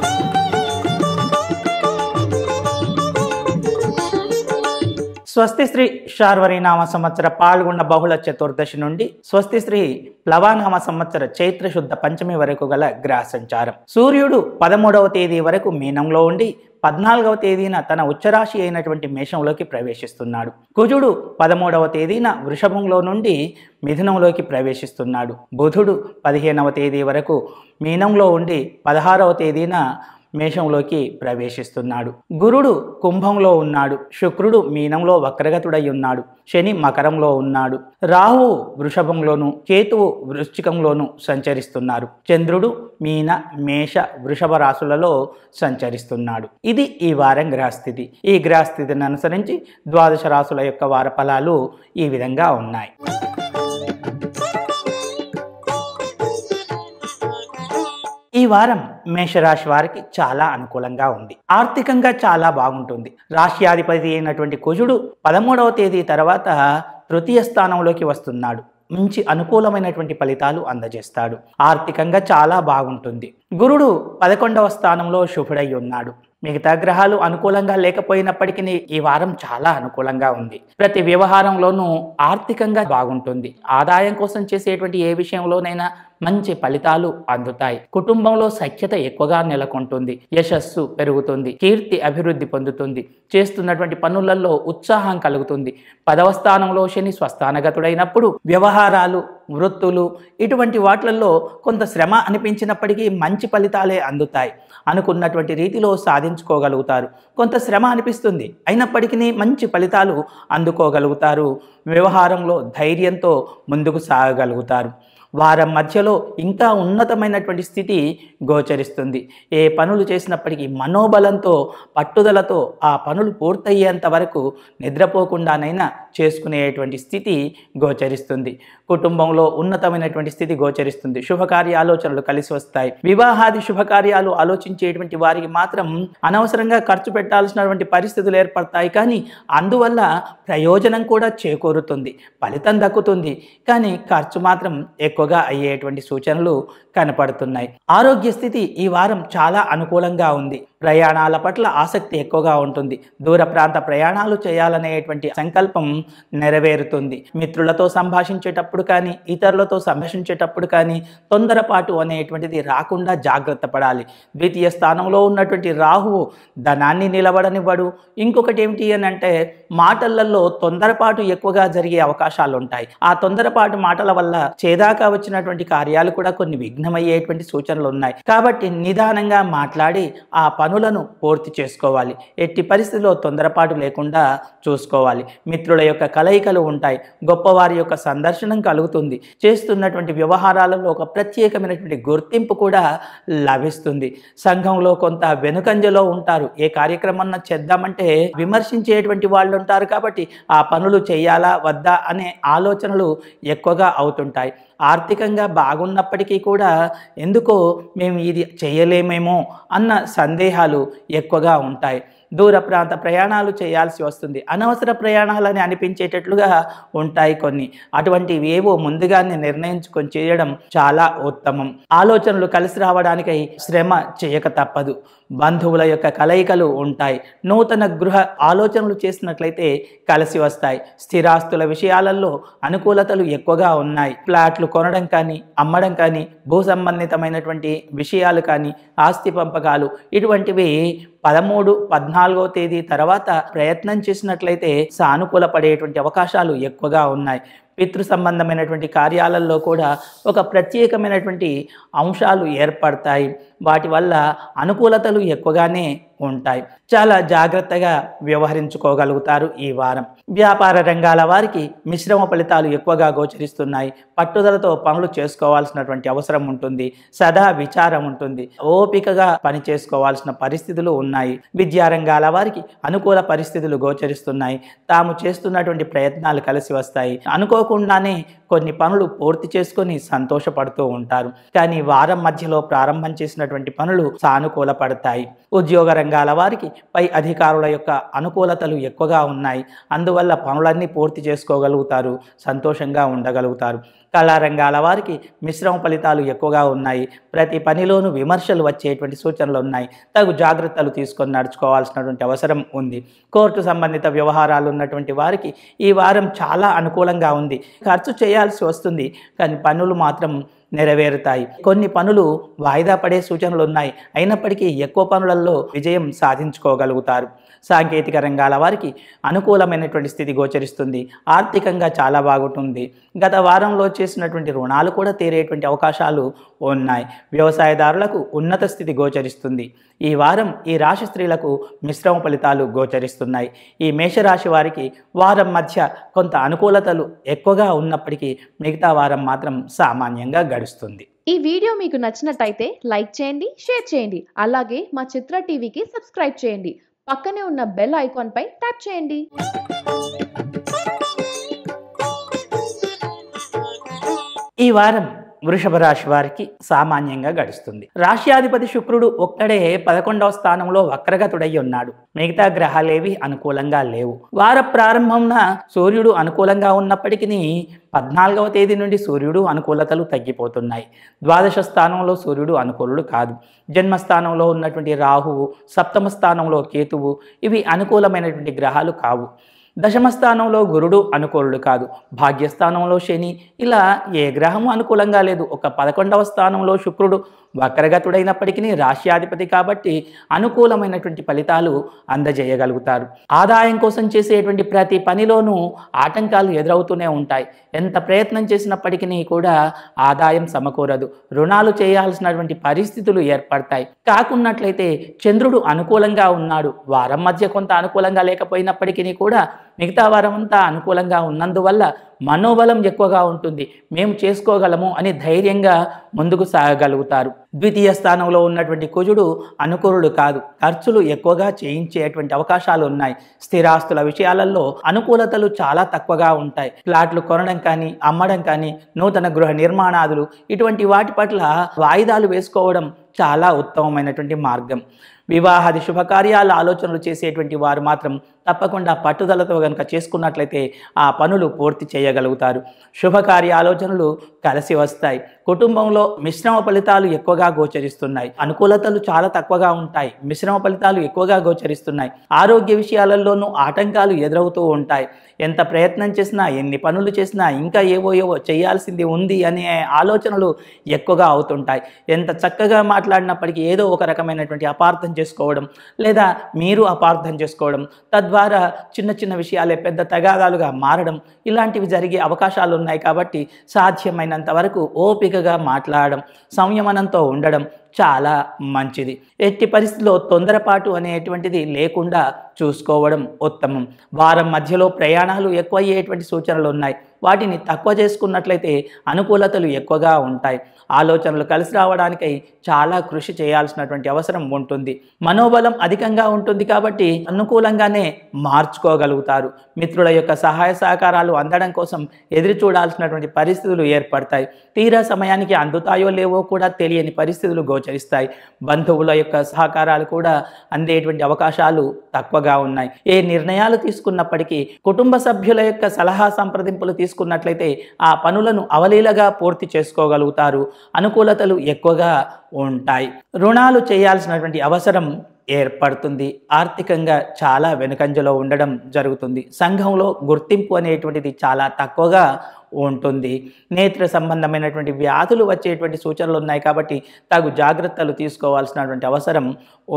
you స్వస్తి శ్రీ శార్వరి నామ సంవత్సర పాల్గొన్న బహుళ చతుర్దశి నుండి స్వస్తి శ్రీ ప్లవానామ సంవత్సర చైత్రశుద్ధ పంచమి వరకు గల గ్రహ సంచారం సూర్యుడు పదమూడవ తేదీ వరకు మీనంలో ఉండి పద్నాలుగవ తేదీన తన ఉచ్చరాశి అయినటువంటి మేషంలోకి ప్రవేశిస్తున్నాడు కుజుడు పదమూడవ తేదీన వృషభంలో నుండి మిథునంలోకి ప్రవేశిస్తున్నాడు బుధుడు పదిహేనవ తేదీ వరకు మీనంలో ఉండి పదహారవ తేదీన మేషంలోకి ప్రవేశిస్తున్నాడు గురుడు కుంభంలో ఉన్నాడు శుక్రుడు మీనంలో వక్రగతుడై ఉన్నాడు శని మకరంలో ఉన్నాడు రాహువు వృషభంలోను కేతువు వృశ్చికంలోను సంచరిస్తున్నారు చంద్రుడు మీన మేష వృషభ రాశులలో సంచరిస్తున్నాడు ఇది ఈ వారం గ్రహస్థితి ఈ గ్రహస్థితిని అనుసరించి ద్వాదశ రాశుల యొక్క వార ఫలాలు ఈ విధంగా ఉన్నాయి ఈ వారం మేషరాశి వారికి చాలా అనుకూలంగా ఉంది ఆర్థికంగా చాలా బాగుంటుంది రాష్ట్రాధిపతి అయినటువంటి కుజుడు పదమూడవ తేదీ తర్వాత తృతీయ స్థానంలోకి వస్తున్నాడు మంచి అనుకూలమైనటువంటి ఫలితాలు అందజేస్తాడు ఆర్థికంగా చాలా బాగుంటుంది గురుడు పదకొండవ స్థానంలో శుభుడై ఉన్నాడు మిగతా గ్రహాలు అనుకూలంగా లేకపోయినప్పటికీ ఈ వారం చాలా అనుకూలంగా ఉంది ప్రతి వ్యవహారంలోనూ ఆర్థికంగా బాగుంటుంది ఆదాయం కోసం చేసేటువంటి ఏ విషయంలోనైనా మంచి ఫలితాలు అందుతాయి కుటుంబంలో సఖ్యత ఎక్కువగా నెలకొంటుంది యశస్సు పెరుగుతుంది కీర్తి అభివృద్ధి పొందుతుంది చేస్తున్నటువంటి పనులలో ఉత్సాహం కలుగుతుంది పదవ స్థానంలో శని స్వస్థానగతుడైనప్పుడు వ్యవహారాలు వృత్తులు ఇటువంటి వాటిలలో కొంత శ్రమ అనిపించినప్పటికీ మంచి ఫలితాలే అందుతాయి అనుకున్నటువంటి రీతిలో సాధించుకోగలుగుతారు కొంత శ్రమ అనిపిస్తుంది అయినప్పటికీ మంచి ఫలితాలు అందుకోగలుగుతారు వ్యవహారంలో ధైర్యంతో ముందుకు సాగగలుగుతారు వారం మధ్యలో ఇంకా ఉన్నతమైనటువంటి స్థితి గోచరిస్తుంది ఏ పనులు చేసినప్పటికీ మనోబలంతో పట్టుదలతో ఆ పనులు పూర్తయ్యేంత వరకు నిద్రపోకుండానైనా చేసుకునేటువంటి స్థితి గోచరిస్తుంది కుటుంబంలో ఉన్నతమైనటువంటి స్థితి గోచరిస్తుంది శుభకార్య ఆలోచనలు కలిసి వస్తాయి వివాహాది శుభకార్యాలు ఆలోచించేటువంటి వారికి మాత్రం అనవసరంగా ఖర్చు పెట్టాల్సినటువంటి పరిస్థితులు ఏర్పడతాయి కానీ అందువల్ల ప్రయోజనం కూడా చేకూరుతుంది ఫలితం దక్కుతుంది కానీ ఖర్చు మాత్రం ఎక్కువ ఎక్కువగా అయ్యేటువంటి సూచనలు కనపడుతున్నాయి ఆరోగ్య స్థితి ఈ వారం చాలా అనుకూలంగా ఉంది ప్రయాణాల పట్ల ఆసక్తి ఎక్కువగా ఉంటుంది దూర ప్రాంత ప్రయాణాలు చేయాలనేటువంటి సంకల్పం నెరవేరుతుంది మిత్రులతో సంభాషించేటప్పుడు కానీ ఇతరులతో సంభాషించేటప్పుడు కానీ తొందరపాటు అనేటువంటిది రాకుండా జాగ్రత్త పడాలి ద్వితీయ స్థానంలో ఉన్నటువంటి రాహువు ధనాన్ని నిలబడనివ్వడు ఇంకొకటి ఏమిటి అని అంటే మాటలలో తొందరపాటు ఎక్కువగా జరిగే అవకాశాలు ఉంటాయి ఆ తొందరపాటు మాటల వల్ల చేదాకా వచ్చినటువంటి కార్యాలు కూడా కొన్ని విఘ్నమయ్యేటువంటి సూచనలు ఉన్నాయి కాబట్టి నిదానంగా మాట్లాడి ఆ పను పనులను పూర్తి చేసుకోవాలి ఎట్టి పరిస్థితిలో తొందరపాటు లేకుండా చూసుకోవాలి మిత్రుల యొక్క కలయికలు ఉంటాయి గొప్పవారి యొక్క సందర్శనం కలుగుతుంది చేస్తున్నటువంటి వ్యవహారాలలో ఒక ప్రత్యేకమైనటువంటి గుర్తింపు కూడా లభిస్తుంది సంఘంలో కొంత వెనుకంజలో ఉంటారు ఏ కార్యక్రమం చేద్దామంటే విమర్శించేటువంటి వాళ్ళు ఉంటారు కాబట్టి ఆ పనులు చేయాలా వద్దా అనే ఆలోచనలు ఎక్కువగా అవుతుంటాయి ఆర్థికంగా బాగున్నప్పటికీ కూడా ఎందుకో మేము ఇది చేయలేమేమో అన్న సందేహాలు ఎక్కువగా ఉంటాయి దూర ప్రాంత ప్రయాణాలు చేయాల్సి వస్తుంది అనవసర ప్రయాణాలని అనిపించేటట్లుగా ఉంటాయి కొన్ని అటువంటివి ఏవో ముందుగానే నిర్ణయించుకొని చేయడం చాలా ఉత్తమం ఆలోచనలు కలిసి రావడానికి శ్రమ చేయక తప్పదు బంధువుల యొక్క కలయికలు ఉంటాయి నూతన గృహ ఆలోచనలు చేసినట్లయితే కలిసి వస్తాయి స్థిరాస్తుల విషయాలలో అనుకూలతలు ఎక్కువగా ఉన్నాయి ఫ్లాట్లు కొనడం కానీ అమ్మడం కానీ భూ సంబంధితమైనటువంటి విషయాలు కానీ ఆస్తి పంపకాలు ఇటువంటివి పదమూడు పద్నాలుగో తేదీ తర్వాత ప్రయత్నం చేసినట్లయితే సానుకూల పడేటువంటి అవకాశాలు ఎక్కువగా ఉన్నాయి పితృ సంబంధమైనటువంటి కార్యాలలో కూడా ఒక ప్రత్యేకమైనటువంటి అంశాలు ఏర్పడతాయి వాటి వల్ల అనుకూలతలు ఎక్కువగానే ఉంటాయి చాలా జాగ్రత్తగా వ్యవహరించుకోగలుగుతారు ఈ వారం వ్యాపార రంగాల వారికి మిశ్రమ ఫలితాలు ఎక్కువగా గోచరిస్తున్నాయి పట్టుదలతో పనులు చేసుకోవాల్సినటువంటి అవసరం ఉంటుంది సదా విచారం ఉంటుంది ఓపికగా పని చేసుకోవాల్సిన పరిస్థితులు ఉన్నాయి విద్యారంగాల వారికి అనుకూల పరిస్థితులు గోచరిస్తున్నాయి తాము చేస్తున్నటువంటి ప్రయత్నాలు కలిసి వస్తాయి అనుకోకుండానే కొన్ని పనులు పూర్తి చేసుకొని సంతోషపడుతూ ఉంటారు కానీ వారం మధ్యలో ప్రారంభం చేసినటువంటి చేసినటువంటి పనులు సానుకూల పడతాయి ఉద్యోగ రంగాల వారికి పై అధికారుల యొక్క అనుకూలతలు ఎక్కువగా ఉన్నాయి అందువల్ల పనులన్నీ పూర్తి చేసుకోగలుగుతారు సంతోషంగా ఉండగలుగుతారు కళారంగాల వారికి మిశ్రమ ఫలితాలు ఎక్కువగా ఉన్నాయి ప్రతి పనిలోనూ విమర్శలు వచ్చేటువంటి సూచనలు ఉన్నాయి తగు జాగ్రత్తలు తీసుకొని నడుచుకోవాల్సినటువంటి అవసరం ఉంది కోర్టు సంబంధిత వ్యవహారాలు ఉన్నటువంటి వారికి ఈ వారం చాలా అనుకూలంగా ఉంది ఖర్చు చేయాల్సి వస్తుంది కానీ పనులు మాత్రం నెరవేరుతాయి కొన్ని పనులు వాయిదా పడే సూచనలు ఉన్నాయి అయినప్పటికీ ఎక్కువ పనులలో విజయం సాధించుకోగలుగుతారు సాంకేతిక రంగాల వారికి అనుకూలమైనటువంటి స్థితి గోచరిస్తుంది ఆర్థికంగా చాలా బాగుంటుంది గత వారంలో చేసినటువంటి రుణాలు కూడా తీరేటువంటి అవకాశాలు ఉన్నాయి వ్యవసాయదారులకు ఉన్నత స్థితి గోచరిస్తుంది ఈ వారం ఈ రాశి స్త్రీలకు మిశ్రమ ఫలితాలు గోచరిస్తున్నాయి ఈ మేషరాశి వారికి వారం మధ్య కొంత అనుకూలతలు ఎక్కువగా ఉన్నప్పటికీ మిగతా వారం మాత్రం సామాన్యంగా గడుస్తుంది ఈ వీడియో మీకు నచ్చినట్టయితే లైక్ చేయండి షేర్ చేయండి అలాగే మా చిత్ర టీవీకి సబ్స్క్రైబ్ చేయండి పక్కనే ఉన్న బెల్ ఐకాన్ పై ట్యాప్ చేయండి ఈ వారం వృషభ రాశి వారికి సామాన్యంగా గడుస్తుంది రాశ్యాధిపతి శుక్రుడు ఒక్కడే పదకొండవ స్థానంలో వక్రగతుడై ఉన్నాడు మిగతా గ్రహాలేవి అనుకూలంగా లేవు వార ప్రారంభంన సూర్యుడు అనుకూలంగా ఉన్నప్పటికీ పద్నాలుగవ తేదీ నుండి సూర్యుడు అనుకూలతలు తగ్గిపోతున్నాయి ద్వాదశ స్థానంలో సూర్యుడు అనుకూలుడు కాదు జన్మస్థానంలో ఉన్నటువంటి రాహువు సప్తమ స్థానంలో కేతువు ఇవి అనుకూలమైనటువంటి గ్రహాలు కావు దశమస్థానంలో గురుడు అనుకూలుడు కాదు భాగ్యస్థానంలో శని ఇలా ఏ గ్రహము అనుకూలంగా లేదు ఒక పదకొండవ స్థానంలో శుక్రుడు వక్రగతుడైనప్పటికీ రాష్ట్రాధిపతి కాబట్టి అనుకూలమైనటువంటి ఫలితాలు అందజేయగలుగుతారు ఆదాయం కోసం చేసేటువంటి ప్రతి పనిలోనూ ఆటంకాలు ఎదురవుతూనే ఉంటాయి ఎంత ప్రయత్నం చేసినప్పటికీ కూడా ఆదాయం సమకూరదు రుణాలు చేయాల్సినటువంటి పరిస్థితులు ఏర్పడతాయి కాకున్నట్లయితే చంద్రుడు అనుకూలంగా ఉన్నాడు వారం మధ్య కొంత అనుకూలంగా లేకపోయినప్పటికీ కూడా మిగతా వారం అంతా అనుకూలంగా ఉన్నందువల్ల మనోబలం ఎక్కువగా ఉంటుంది మేము చేసుకోగలము అని ధైర్యంగా ముందుకు సాగగలుగుతారు ద్వితీయ స్థానంలో ఉన్నటువంటి కుజుడు అనుకూలుడు కాదు ఖర్చులు ఎక్కువగా చేయించేటువంటి అవకాశాలు ఉన్నాయి స్థిరాస్తుల విషయాలలో అనుకూలతలు చాలా తక్కువగా ఉంటాయి ప్లాట్లు కొనడం కానీ అమ్మడం కానీ నూతన గృహ నిర్మాణాదులు ఇటువంటి వాటి పట్ల వాయిదాలు వేసుకోవడం చాలా ఉత్తమమైనటువంటి మార్గం వివాహాది శుభకార్యాలు ఆలోచనలు చేసేటువంటి వారు మాత్రం తప్పకుండా పట్టుదలతో కనుక చేసుకున్నట్లయితే ఆ పనులు పూర్తి చేయగలుగుతారు శుభకార్య ఆలోచనలు కలిసి వస్తాయి కుటుంబంలో మిశ్రమ ఫలితాలు ఎక్కువగా గోచరిస్తున్నాయి అనుకూలతలు చాలా తక్కువగా ఉంటాయి మిశ్రమ ఫలితాలు ఎక్కువగా గోచరిస్తున్నాయి ఆరోగ్య విషయాలలోనూ ఆటంకాలు ఎదురవుతూ ఉంటాయి ఎంత ప్రయత్నం చేసినా ఎన్ని పనులు చేసినా ఇంకా ఏవో ఏవో చేయాల్సింది ఉంది అనే ఆలోచనలు ఎక్కువగా అవుతుంటాయి ఎంత చక్కగా మాట్లాడినప్పటికీ ఏదో ఒక రకమైనటువంటి అపార్థం చేసుకోవడం లేదా మీరు అపార్థం చేసుకోవడం తద్వారా తద్వారా చిన్న చిన్న విషయాలే పెద్ద తగాదాలుగా మారడం ఇలాంటివి జరిగే అవకాశాలు ఉన్నాయి కాబట్టి సాధ్యమైనంత వరకు ఓపికగా మాట్లాడడం సంయమనంతో ఉండడం చాలా మంచిది ఎట్టి పరిస్థితిలో తొందరపాటు అనేటువంటిది లేకుండా చూసుకోవడం ఉత్తమం వారం మధ్యలో ప్రయాణాలు ఎక్కువయ్యేటువంటి సూచనలు ఉన్నాయి వాటిని తక్కువ చేసుకున్నట్లయితే అనుకూలతలు ఎక్కువగా ఉంటాయి ఆలోచనలు కలిసి రావడానికై చాలా కృషి చేయాల్సినటువంటి అవసరం ఉంటుంది మనోబలం అధికంగా ఉంటుంది కాబట్టి అనుకూలంగానే మార్చుకోగలుగుతారు మిత్రుల యొక్క సహాయ సహకారాలు అందడం కోసం ఎదురు చూడాల్సినటువంటి పరిస్థితులు ఏర్పడతాయి తీరా సమయానికి అందుతాయో లేవో కూడా తెలియని పరిస్థితులు గో గోచరిస్తాయి బంధువుల యొక్క సహకారాలు కూడా అందేటువంటి అవకాశాలు తక్కువగా ఉన్నాయి ఏ నిర్ణయాలు తీసుకున్నప్పటికీ కుటుంబ సభ్యుల యొక్క సలహా సంప్రదింపులు తీసుకున్నట్లయితే ఆ పనులను అవలీలగా పూర్తి చేసుకోగలుగుతారు అనుకూలతలు ఎక్కువగా ఉంటాయి రుణాలు చేయాల్సినటువంటి అవసరం ఏర్పడుతుంది ఆర్థికంగా చాలా వెనుకంజలో ఉండడం జరుగుతుంది సంఘంలో గుర్తింపు అనేటువంటిది చాలా తక్కువగా ఉంటుంది నేత్ర సంబంధమైనటువంటి వ్యాధులు వచ్చేటువంటి సూచనలు ఉన్నాయి కాబట్టి తగు జాగ్రత్తలు తీసుకోవాల్సినటువంటి అవసరం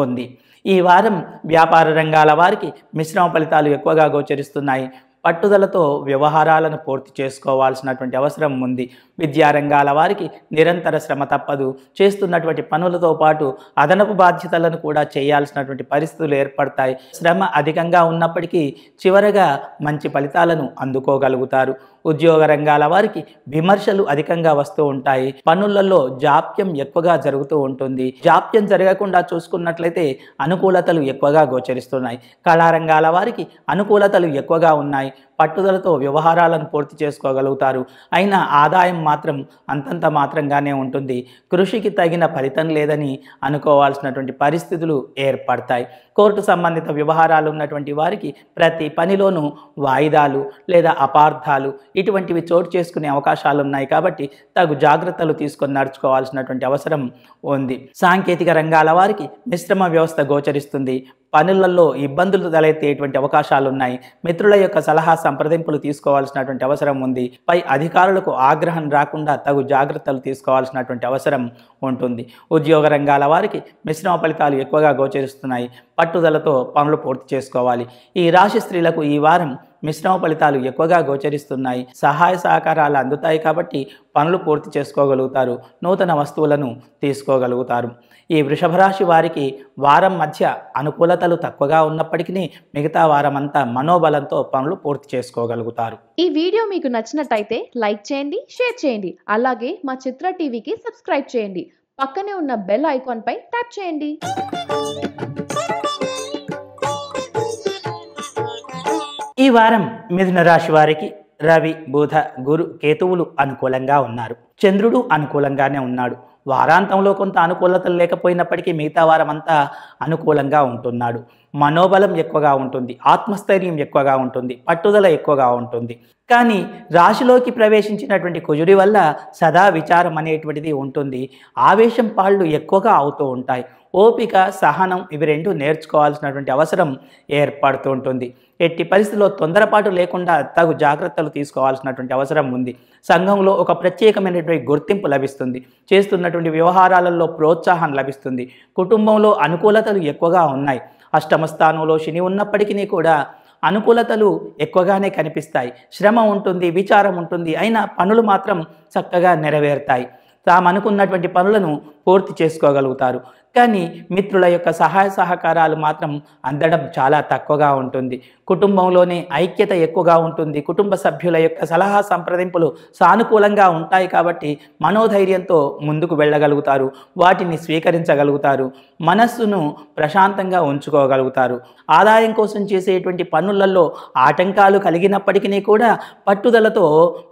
ఉంది ఈ వారం వ్యాపార రంగాల వారికి మిశ్రమ ఫలితాలు ఎక్కువగా గోచరిస్తున్నాయి పట్టుదలతో వ్యవహారాలను పూర్తి చేసుకోవాల్సినటువంటి అవసరం ఉంది విద్యారంగాల వారికి నిరంతర శ్రమ తప్పదు చేస్తున్నటువంటి పనులతో పాటు అదనపు బాధ్యతలను కూడా చేయాల్సినటువంటి పరిస్థితులు ఏర్పడతాయి శ్రమ అధికంగా ఉన్నప్పటికీ చివరగా మంచి ఫలితాలను అందుకోగలుగుతారు ఉద్యోగ రంగాల వారికి విమర్శలు అధికంగా వస్తూ ఉంటాయి పనులలో జాప్యం ఎక్కువగా జరుగుతూ ఉంటుంది జాప్యం జరగకుండా చూసుకున్నట్లయితే అనుకూలతలు ఎక్కువగా గోచరిస్తున్నాయి కళారంగాల వారికి అనుకూలతలు ఎక్కువగా ఉన్నాయి పట్టుదలతో వ్యవహారాలను పూర్తి చేసుకోగలుగుతారు అయినా ఆదాయం మాత్రం అంతంత మాత్రంగానే ఉంటుంది కృషికి తగిన ఫలితం లేదని అనుకోవాల్సినటువంటి పరిస్థితులు ఏర్పడతాయి కోర్టు సంబంధిత వ్యవహారాలు ఉన్నటువంటి వారికి ప్రతి పనిలోనూ వాయిదాలు లేదా అపార్థాలు ఇటువంటివి చోటు చేసుకునే అవకాశాలు ఉన్నాయి కాబట్టి తగు జాగ్రత్తలు తీసుకొని నడుచుకోవాల్సినటువంటి అవసరం ఉంది సాంకేతిక రంగాల వారికి మిశ్రమ వ్యవస్థ గోచరిస్తుంది పనులలో ఇబ్బందులు తలెత్తేటువంటి అవకాశాలు ఉన్నాయి మిత్రుల యొక్క సలహా సంప్రదింపులు తీసుకోవాల్సినటువంటి అవసరం ఉంది పై అధికారులకు ఆగ్రహం రాకుండా తగు జాగ్రత్తలు తీసుకోవాల్సినటువంటి అవసరం ఉంటుంది ఉద్యోగ రంగాల వారికి మిశ్రమ ఫలితాలు ఎక్కువగా గోచరిస్తున్నాయి పట్టుదలతో పనులు పూర్తి చేసుకోవాలి ఈ రాశి స్త్రీలకు ఈ వారం మిశ్రమ ఫలితాలు ఎక్కువగా గోచరిస్తున్నాయి సహాయ సహకారాలు అందుతాయి కాబట్టి పనులు పూర్తి చేసుకోగలుగుతారు నూతన వస్తువులను తీసుకోగలుగుతారు ఈ వృషభరాశి వారికి వారం మధ్య అనుకూలతలు తక్కువగా ఉన్నప్పటికీ మిగతా వారం అంతా మనోబలంతో పనులు పూర్తి చేసుకోగలుగుతారు ఈ వీడియో మీకు నచ్చినట్టయితే లైక్ చేయండి షేర్ చేయండి అలాగే మా చిత్ర టీవీకి సబ్స్క్రైబ్ చేయండి పక్కనే ఉన్న బెల్ ఐకాన్పై ట్యాప్ చేయండి ఈ వారం మిథున రాశి వారికి రవి బుధ గురు కేతువులు అనుకూలంగా ఉన్నారు చంద్రుడు అనుకూలంగానే ఉన్నాడు వారాంతంలో కొంత అనుకూలతలు లేకపోయినప్పటికీ మిగతా వారం అంతా అనుకూలంగా ఉంటున్నాడు మనోబలం ఎక్కువగా ఉంటుంది ఆత్మస్థైర్యం ఎక్కువగా ఉంటుంది పట్టుదల ఎక్కువగా ఉంటుంది కానీ రాశిలోకి ప్రవేశించినటువంటి కుజుడి వల్ల సదా విచారం అనేటువంటిది ఉంటుంది ఆవేశం పాళ్ళు ఎక్కువగా అవుతూ ఉంటాయి ఓపిక సహనం ఇవి రెండు నేర్చుకోవాల్సినటువంటి అవసరం ఏర్పడుతూ ఉంటుంది ఎట్టి పరిస్థితుల్లో తొందరపాటు లేకుండా తగు జాగ్రత్తలు తీసుకోవాల్సినటువంటి అవసరం ఉంది సంఘంలో ఒక ప్రత్యేకమైనటువంటి గుర్తింపు లభిస్తుంది చేస్తున్నటువంటి వ్యవహారాలలో ప్రోత్సాహం లభిస్తుంది కుటుంబంలో అనుకూలతలు ఎక్కువగా ఉన్నాయి అష్టమ స్థానంలో శని ఉన్నప్పటికీ కూడా అనుకూలతలు ఎక్కువగానే కనిపిస్తాయి శ్రమ ఉంటుంది విచారం ఉంటుంది అయినా పనులు మాత్రం చక్కగా నెరవేరుతాయి తాము అనుకున్నటువంటి పనులను పూర్తి చేసుకోగలుగుతారు కానీ మిత్రుల యొక్క సహాయ సహకారాలు మాత్రం అందడం చాలా తక్కువగా ఉంటుంది కుటుంబంలోనే ఐక్యత ఎక్కువగా ఉంటుంది కుటుంబ సభ్యుల యొక్క సలహా సంప్రదింపులు సానుకూలంగా ఉంటాయి కాబట్టి మనోధైర్యంతో ముందుకు వెళ్ళగలుగుతారు వాటిని స్వీకరించగలుగుతారు మనస్సును ప్రశాంతంగా ఉంచుకోగలుగుతారు ఆదాయం కోసం చేసేటువంటి పనులలో ఆటంకాలు కలిగినప్పటికీ కూడా పట్టుదలతో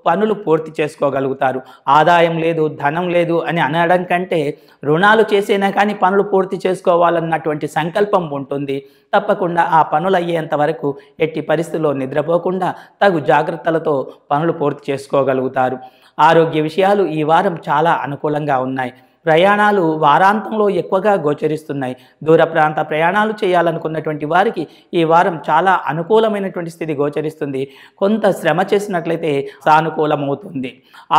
పనులు పూర్తి చేసుకోగలుగుతారు ఆదాయం లేదు ధనం లేదు అని అనడం కంటే రుణాలు చేసేనా కానీ పనులు పనులు పూర్తి చేసుకోవాలన్నటువంటి సంకల్పం ఉంటుంది తప్పకుండా ఆ పనులు అయ్యేంత వరకు ఎట్టి పరిస్థితుల్లో నిద్రపోకుండా తగు జాగ్రత్తలతో పనులు పూర్తి చేసుకోగలుగుతారు ఆరోగ్య విషయాలు ఈ వారం చాలా అనుకూలంగా ఉన్నాయి ప్రయాణాలు వారాంతంలో ఎక్కువగా గోచరిస్తున్నాయి దూర ప్రాంత ప్రయాణాలు చేయాలనుకున్నటువంటి వారికి ఈ వారం చాలా అనుకూలమైనటువంటి స్థితి గోచరిస్తుంది కొంత శ్రమ చేసినట్లయితే సానుకూలమవుతుంది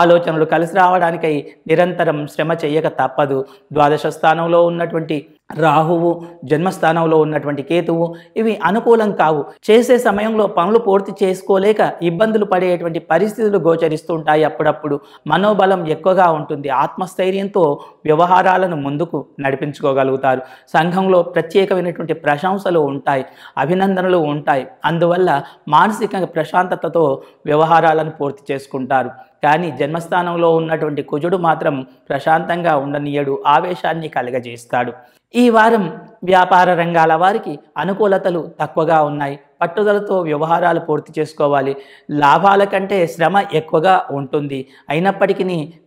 ఆలోచనలు కలిసి రావడానికై నిరంతరం శ్రమ చేయక తప్పదు ద్వాదశ స్థానంలో ఉన్నటువంటి రాహువు జన్మస్థానంలో ఉన్నటువంటి కేతువు ఇవి అనుకూలం కావు చేసే సమయంలో పనులు పూర్తి చేసుకోలేక ఇబ్బందులు పడేటువంటి పరిస్థితులు గోచరిస్తుంటాయి అప్పుడప్పుడు మనోబలం ఎక్కువగా ఉంటుంది ఆత్మస్థైర్యంతో వ్యవహారాలను ముందుకు నడిపించుకోగలుగుతారు సంఘంలో ప్రత్యేకమైనటువంటి ప్రశంసలు ఉంటాయి అభినందనలు ఉంటాయి అందువల్ల మానసికంగా ప్రశాంతతతో వ్యవహారాలను పూర్తి చేసుకుంటారు కానీ జన్మస్థానంలో ఉన్నటువంటి కుజుడు మాత్రం ప్రశాంతంగా ఉండనీయడు ఆవేశాన్ని కలగజేస్తాడు ఈ వారం వ్యాపార రంగాల వారికి అనుకూలతలు తక్కువగా ఉన్నాయి పట్టుదలతో వ్యవహారాలు పూర్తి చేసుకోవాలి లాభాల కంటే శ్రమ ఎక్కువగా ఉంటుంది అయినప్పటికీ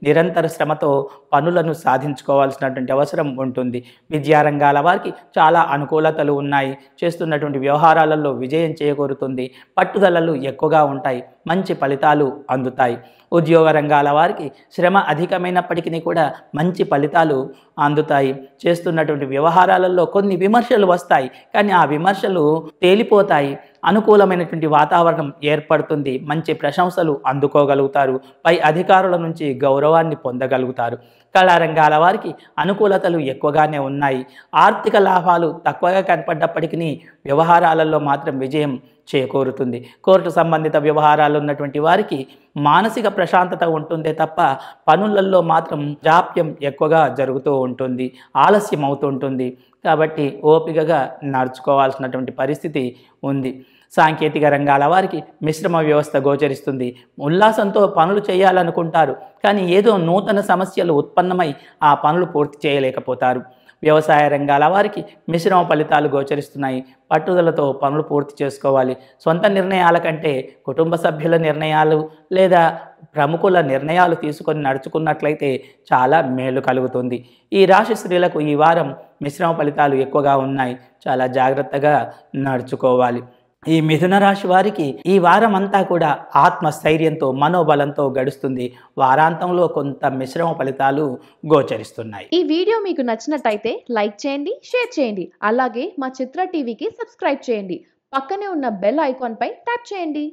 నిరంతర శ్రమతో పనులను సాధించుకోవాల్సినటువంటి అవసరం ఉంటుంది విద్యారంగాల వారికి చాలా అనుకూలతలు ఉన్నాయి చేస్తున్నటువంటి వ్యవహారాలలో విజయం చేయకూరుతుంది పట్టుదలలు ఎక్కువగా ఉంటాయి మంచి ఫలితాలు అందుతాయి ఉద్యోగ రంగాల వారికి శ్రమ అధికమైనప్పటికీ కూడా మంచి ఫలితాలు అందుతాయి చేస్తున్నటువంటి వ్యవహారాలలో కొన్ని విమర్శలు వస్తాయి కానీ ఆ విమర్శలు తేలిపోతాయి అనుకూలమైనటువంటి వాతావరణం ఏర్పడుతుంది మంచి ప్రశంసలు అందుకోగలుగుతారు పై అధికారుల నుంచి గౌరవాన్ని పొందగలుగుతారు కళారంగాల వారికి అనుకూలతలు ఎక్కువగానే ఉన్నాయి ఆర్థిక లాభాలు తక్కువగా కనపడ్డప్పటికీ వ్యవహారాలలో మాత్రం విజయం చేకూరుతుంది కోర్టు సంబంధిత వ్యవహారాలు ఉన్నటువంటి వారికి మానసిక ప్రశాంతత ఉంటుందే తప్ప పనులలో మాత్రం జాప్యం ఎక్కువగా జరుగుతూ ఉంటుంది ఆలస్యం అవుతుంటుంది కాబట్టి ఓపికగా నడుచుకోవాల్సినటువంటి పరిస్థితి ఉంది సాంకేతిక రంగాల వారికి మిశ్రమ వ్యవస్థ గోచరిస్తుంది ఉల్లాసంతో పనులు చేయాలనుకుంటారు కానీ ఏదో నూతన సమస్యలు ఉత్పన్నమై ఆ పనులు పూర్తి చేయలేకపోతారు వ్యవసాయ రంగాల వారికి మిశ్రమ ఫలితాలు గోచరిస్తున్నాయి పట్టుదలతో పనులు పూర్తి చేసుకోవాలి సొంత నిర్ణయాల కంటే కుటుంబ సభ్యుల నిర్ణయాలు లేదా ప్రముఖుల నిర్ణయాలు తీసుకొని నడుచుకున్నట్లయితే చాలా మేలు కలుగుతుంది ఈ రాశి స్త్రీలకు ఈ వారం మిశ్రమ ఫలితాలు ఎక్కువగా ఉన్నాయి చాలా జాగ్రత్తగా నడుచుకోవాలి ఈ మిథున రాశి వారికి ఈ వారం అంతా కూడా ఆత్మస్థైర్యంతో మనోబలంతో గడుస్తుంది వారాంతంలో కొంత మిశ్రమ ఫలితాలు గోచరిస్తున్నాయి ఈ వీడియో మీకు నచ్చినట్టయితే లైక్ చేయండి షేర్ చేయండి అలాగే మా చిత్ర టీవీకి సబ్స్క్రైబ్ చేయండి పక్కనే ఉన్న బెల్ ఐకాన్ పై ట్యాప్ చేయండి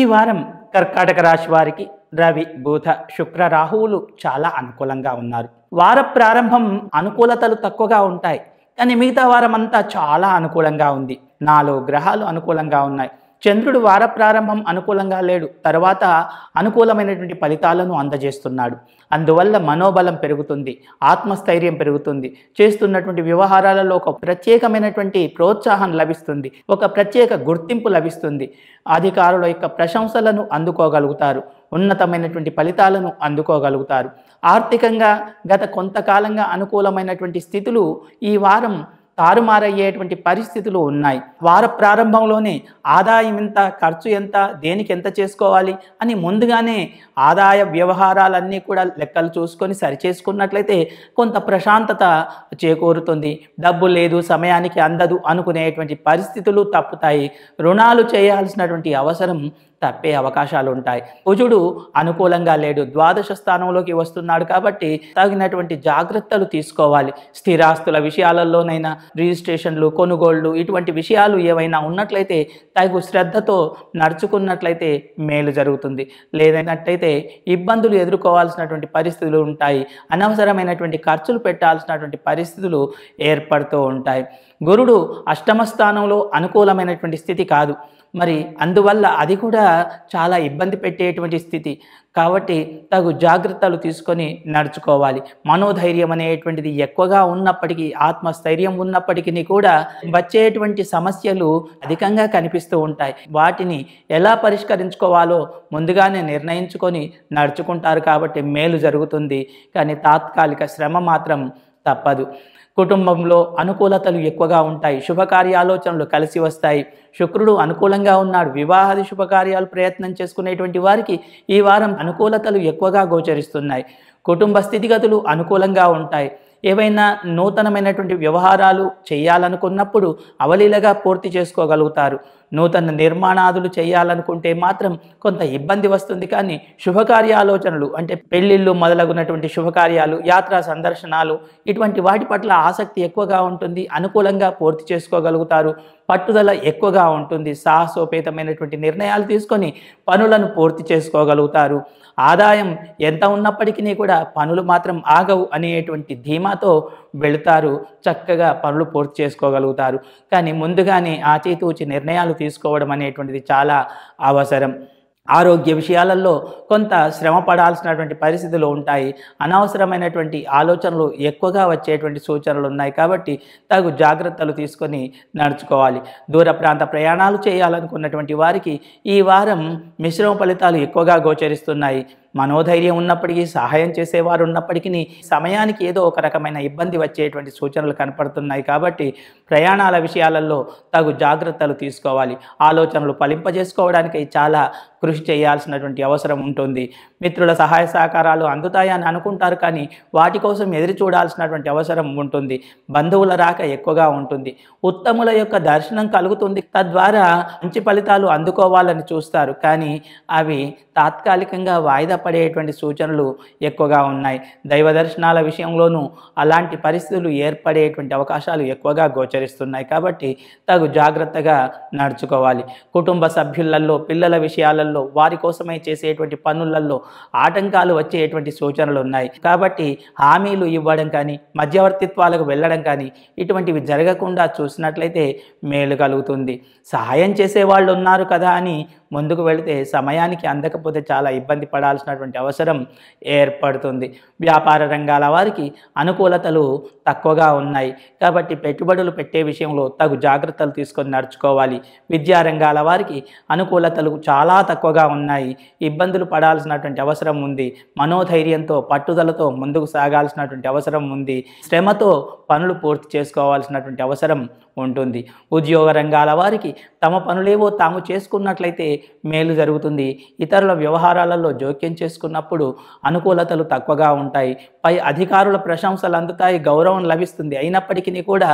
ఈ వారం కర్కాటక రాశి వారికి రవి బుధ శుక్ర రాహువులు చాలా అనుకూలంగా ఉన్నారు వార ప్రారంభం అనుకూలతలు తక్కువగా ఉంటాయి కానీ మిగతా వారం అంతా చాలా అనుకూలంగా ఉంది నాలుగు గ్రహాలు అనుకూలంగా ఉన్నాయి చంద్రుడు వార ప్రారంభం అనుకూలంగా లేడు తర్వాత అనుకూలమైనటువంటి ఫలితాలను అందజేస్తున్నాడు అందువల్ల మనోబలం పెరుగుతుంది ఆత్మస్థైర్యం పెరుగుతుంది చేస్తున్నటువంటి వ్యవహారాలలో ఒక ప్రత్యేకమైనటువంటి ప్రోత్సాహం లభిస్తుంది ఒక ప్రత్యేక గుర్తింపు లభిస్తుంది అధికారుల యొక్క ప్రశంసలను అందుకోగలుగుతారు ఉన్నతమైనటువంటి ఫలితాలను అందుకోగలుగుతారు ఆర్థికంగా గత కొంతకాలంగా అనుకూలమైనటువంటి స్థితులు ఈ వారం తారుమారయ్యేటువంటి పరిస్థితులు ఉన్నాయి వార ప్రారంభంలోనే ఆదాయం ఎంత ఖర్చు ఎంత దేనికి ఎంత చేసుకోవాలి అని ముందుగానే ఆదాయ వ్యవహారాలన్నీ కూడా లెక్కలు చూసుకొని సరిచేసుకున్నట్లయితే కొంత ప్రశాంతత చేకూరుతుంది డబ్బు లేదు సమయానికి అందదు అనుకునేటువంటి పరిస్థితులు తప్పుతాయి రుణాలు చేయాల్సినటువంటి అవసరం తప్పే అవకాశాలు ఉంటాయి కుజుడు అనుకూలంగా లేడు ద్వాదశ స్థానంలోకి వస్తున్నాడు కాబట్టి తగినటువంటి జాగ్రత్తలు తీసుకోవాలి స్థిరాస్తుల విషయాలలోనైనా రిజిస్ట్రేషన్లు కొనుగోళ్లు ఇటువంటి విషయాలు ఏవైనా ఉన్నట్లయితే తగు శ్రద్ధతో నడుచుకున్నట్లయితే మేలు జరుగుతుంది లేదన్నట్టయితే ఇబ్బందులు ఎదుర్కోవాల్సినటువంటి పరిస్థితులు ఉంటాయి అనవసరమైనటువంటి ఖర్చులు పెట్టాల్సినటువంటి పరిస్థితులు ఏర్పడుతూ ఉంటాయి గురుడు అష్టమ స్థానంలో అనుకూలమైనటువంటి స్థితి కాదు మరి అందువల్ల అది కూడా చాలా ఇబ్బంది పెట్టేటువంటి స్థితి కాబట్టి తగు జాగ్రత్తలు తీసుకొని నడుచుకోవాలి మనోధైర్యం అనేటువంటిది ఎక్కువగా ఉన్నప్పటికీ ఆత్మస్థైర్యం ఉన్నప్పటికీ కూడా వచ్చేటువంటి సమస్యలు అధికంగా కనిపిస్తూ ఉంటాయి వాటిని ఎలా పరిష్కరించుకోవాలో ముందుగానే నిర్ణయించుకొని నడుచుకుంటారు కాబట్టి మేలు జరుగుతుంది కానీ తాత్కాలిక శ్రమ మాత్రం తప్పదు కుటుంబంలో అనుకూలతలు ఎక్కువగా ఉంటాయి శుభకార్యాలోచనలు కలిసి వస్తాయి శుక్రుడు అనుకూలంగా ఉన్నాడు వివాహాది శుభకార్యాలు ప్రయత్నం చేసుకునేటువంటి వారికి ఈ వారం అనుకూలతలు ఎక్కువగా గోచరిస్తున్నాయి కుటుంబ స్థితిగతులు అనుకూలంగా ఉంటాయి ఏవైనా నూతనమైనటువంటి వ్యవహారాలు చేయాలనుకున్నప్పుడు అవలీలగా పూర్తి చేసుకోగలుగుతారు నూతన నిర్మాణాదులు చేయాలనుకుంటే మాత్రం కొంత ఇబ్బంది వస్తుంది కానీ శుభకార్యాలోచనలు అంటే పెళ్లిళ్ళు మొదలగునటువంటి శుభకార్యాలు యాత్రా సందర్శనాలు ఇటువంటి వాటి పట్ల ఆసక్తి ఎక్కువగా ఉంటుంది అనుకూలంగా పూర్తి చేసుకోగలుగుతారు పట్టుదల ఎక్కువగా ఉంటుంది సాహసోపేతమైనటువంటి నిర్ణయాలు తీసుకొని పనులను పూర్తి చేసుకోగలుగుతారు ఆదాయం ఎంత ఉన్నప్పటికీ కూడా పనులు మాత్రం ఆగవు అనేటువంటి ధీమాతో వెళుతారు చక్కగా పనులు పూర్తి చేసుకోగలుగుతారు కానీ ముందుగానే ఆచితూచి నిర్ణయాలు తీసుకోవడం అనేటువంటిది చాలా అవసరం ఆరోగ్య విషయాలలో కొంత శ్రమ పడాల్సినటువంటి పరిస్థితులు ఉంటాయి అనవసరమైనటువంటి ఆలోచనలు ఎక్కువగా వచ్చేటువంటి సూచనలు ఉన్నాయి కాబట్టి తగు జాగ్రత్తలు తీసుకొని నడుచుకోవాలి దూర ప్రాంత ప్రయాణాలు చేయాలనుకున్నటువంటి వారికి ఈ వారం మిశ్రమ ఫలితాలు ఎక్కువగా గోచరిస్తున్నాయి మనోధైర్యం ఉన్నప్పటికీ సహాయం చేసేవారు ఉన్నప్పటికీ సమయానికి ఏదో ఒక రకమైన ఇబ్బంది వచ్చేటువంటి సూచనలు కనపడుతున్నాయి కాబట్టి ప్రయాణాల విషయాలలో తగు జాగ్రత్తలు తీసుకోవాలి ఆలోచనలు పలింపజేసుకోవడానికి చాలా కృషి చేయాల్సినటువంటి అవసరం ఉంటుంది మిత్రుల సహాయ సహకారాలు అందుతాయని అనుకుంటారు కానీ వాటి కోసం ఎదురు చూడాల్సినటువంటి అవసరం ఉంటుంది బంధువుల రాక ఎక్కువగా ఉంటుంది ఉత్తముల యొక్క దర్శనం కలుగుతుంది తద్వారా మంచి ఫలితాలు అందుకోవాలని చూస్తారు కానీ అవి తాత్కాలికంగా వాయిదా పడేటువంటి సూచనలు ఎక్కువగా ఉన్నాయి దైవ దర్శనాల విషయంలోనూ అలాంటి పరిస్థితులు ఏర్పడేటువంటి అవకాశాలు ఎక్కువగా గోచరిస్తున్నాయి కాబట్టి తగు జాగ్రత్తగా నడుచుకోవాలి కుటుంబ సభ్యులలో పిల్లల విషయాలలో వారి కోసమై చేసేటువంటి పనులలో ఆటంకాలు వచ్చేటువంటి సూచనలు ఉన్నాయి కాబట్టి హామీలు ఇవ్వడం కానీ మధ్యవర్తిత్వాలకు వెళ్ళడం కానీ ఇటువంటివి జరగకుండా చూసినట్లయితే మేలు కలుగుతుంది సహాయం చేసేవాళ్ళు ఉన్నారు కదా అని ముందుకు వెళితే సమయానికి అందకపోతే చాలా ఇబ్బంది పడాల్సినటువంటి అవసరం ఏర్పడుతుంది వ్యాపార రంగాల వారికి అనుకూలతలు తక్కువగా ఉన్నాయి కాబట్టి పెట్టుబడులు పెట్టే విషయంలో తగు జాగ్రత్తలు తీసుకొని నడుచుకోవాలి విద్యా రంగాల వారికి అనుకూలతలు చాలా తక్కువగా ఉన్నాయి ఇబ్బందులు పడాల్సినటువంటి అవసరం ఉంది మనోధైర్యంతో పట్టుదలతో ముందుకు సాగాల్సినటువంటి అవసరం ఉంది శ్రమతో పనులు పూర్తి చేసుకోవాల్సినటువంటి అవసరం ఉంటుంది ఉద్యోగ రంగాల వారికి తమ పనులేవో తాము చేసుకున్నట్లయితే మేలు జరుగుతుంది ఇతరుల వ్యవహారాలలో జోక్యం చేసుకున్నప్పుడు అనుకూలతలు తక్కువగా ఉంటాయి పై అధికారుల ప్రశంసలు అందుతాయి గౌరవం లభిస్తుంది అయినప్పటికీ కూడా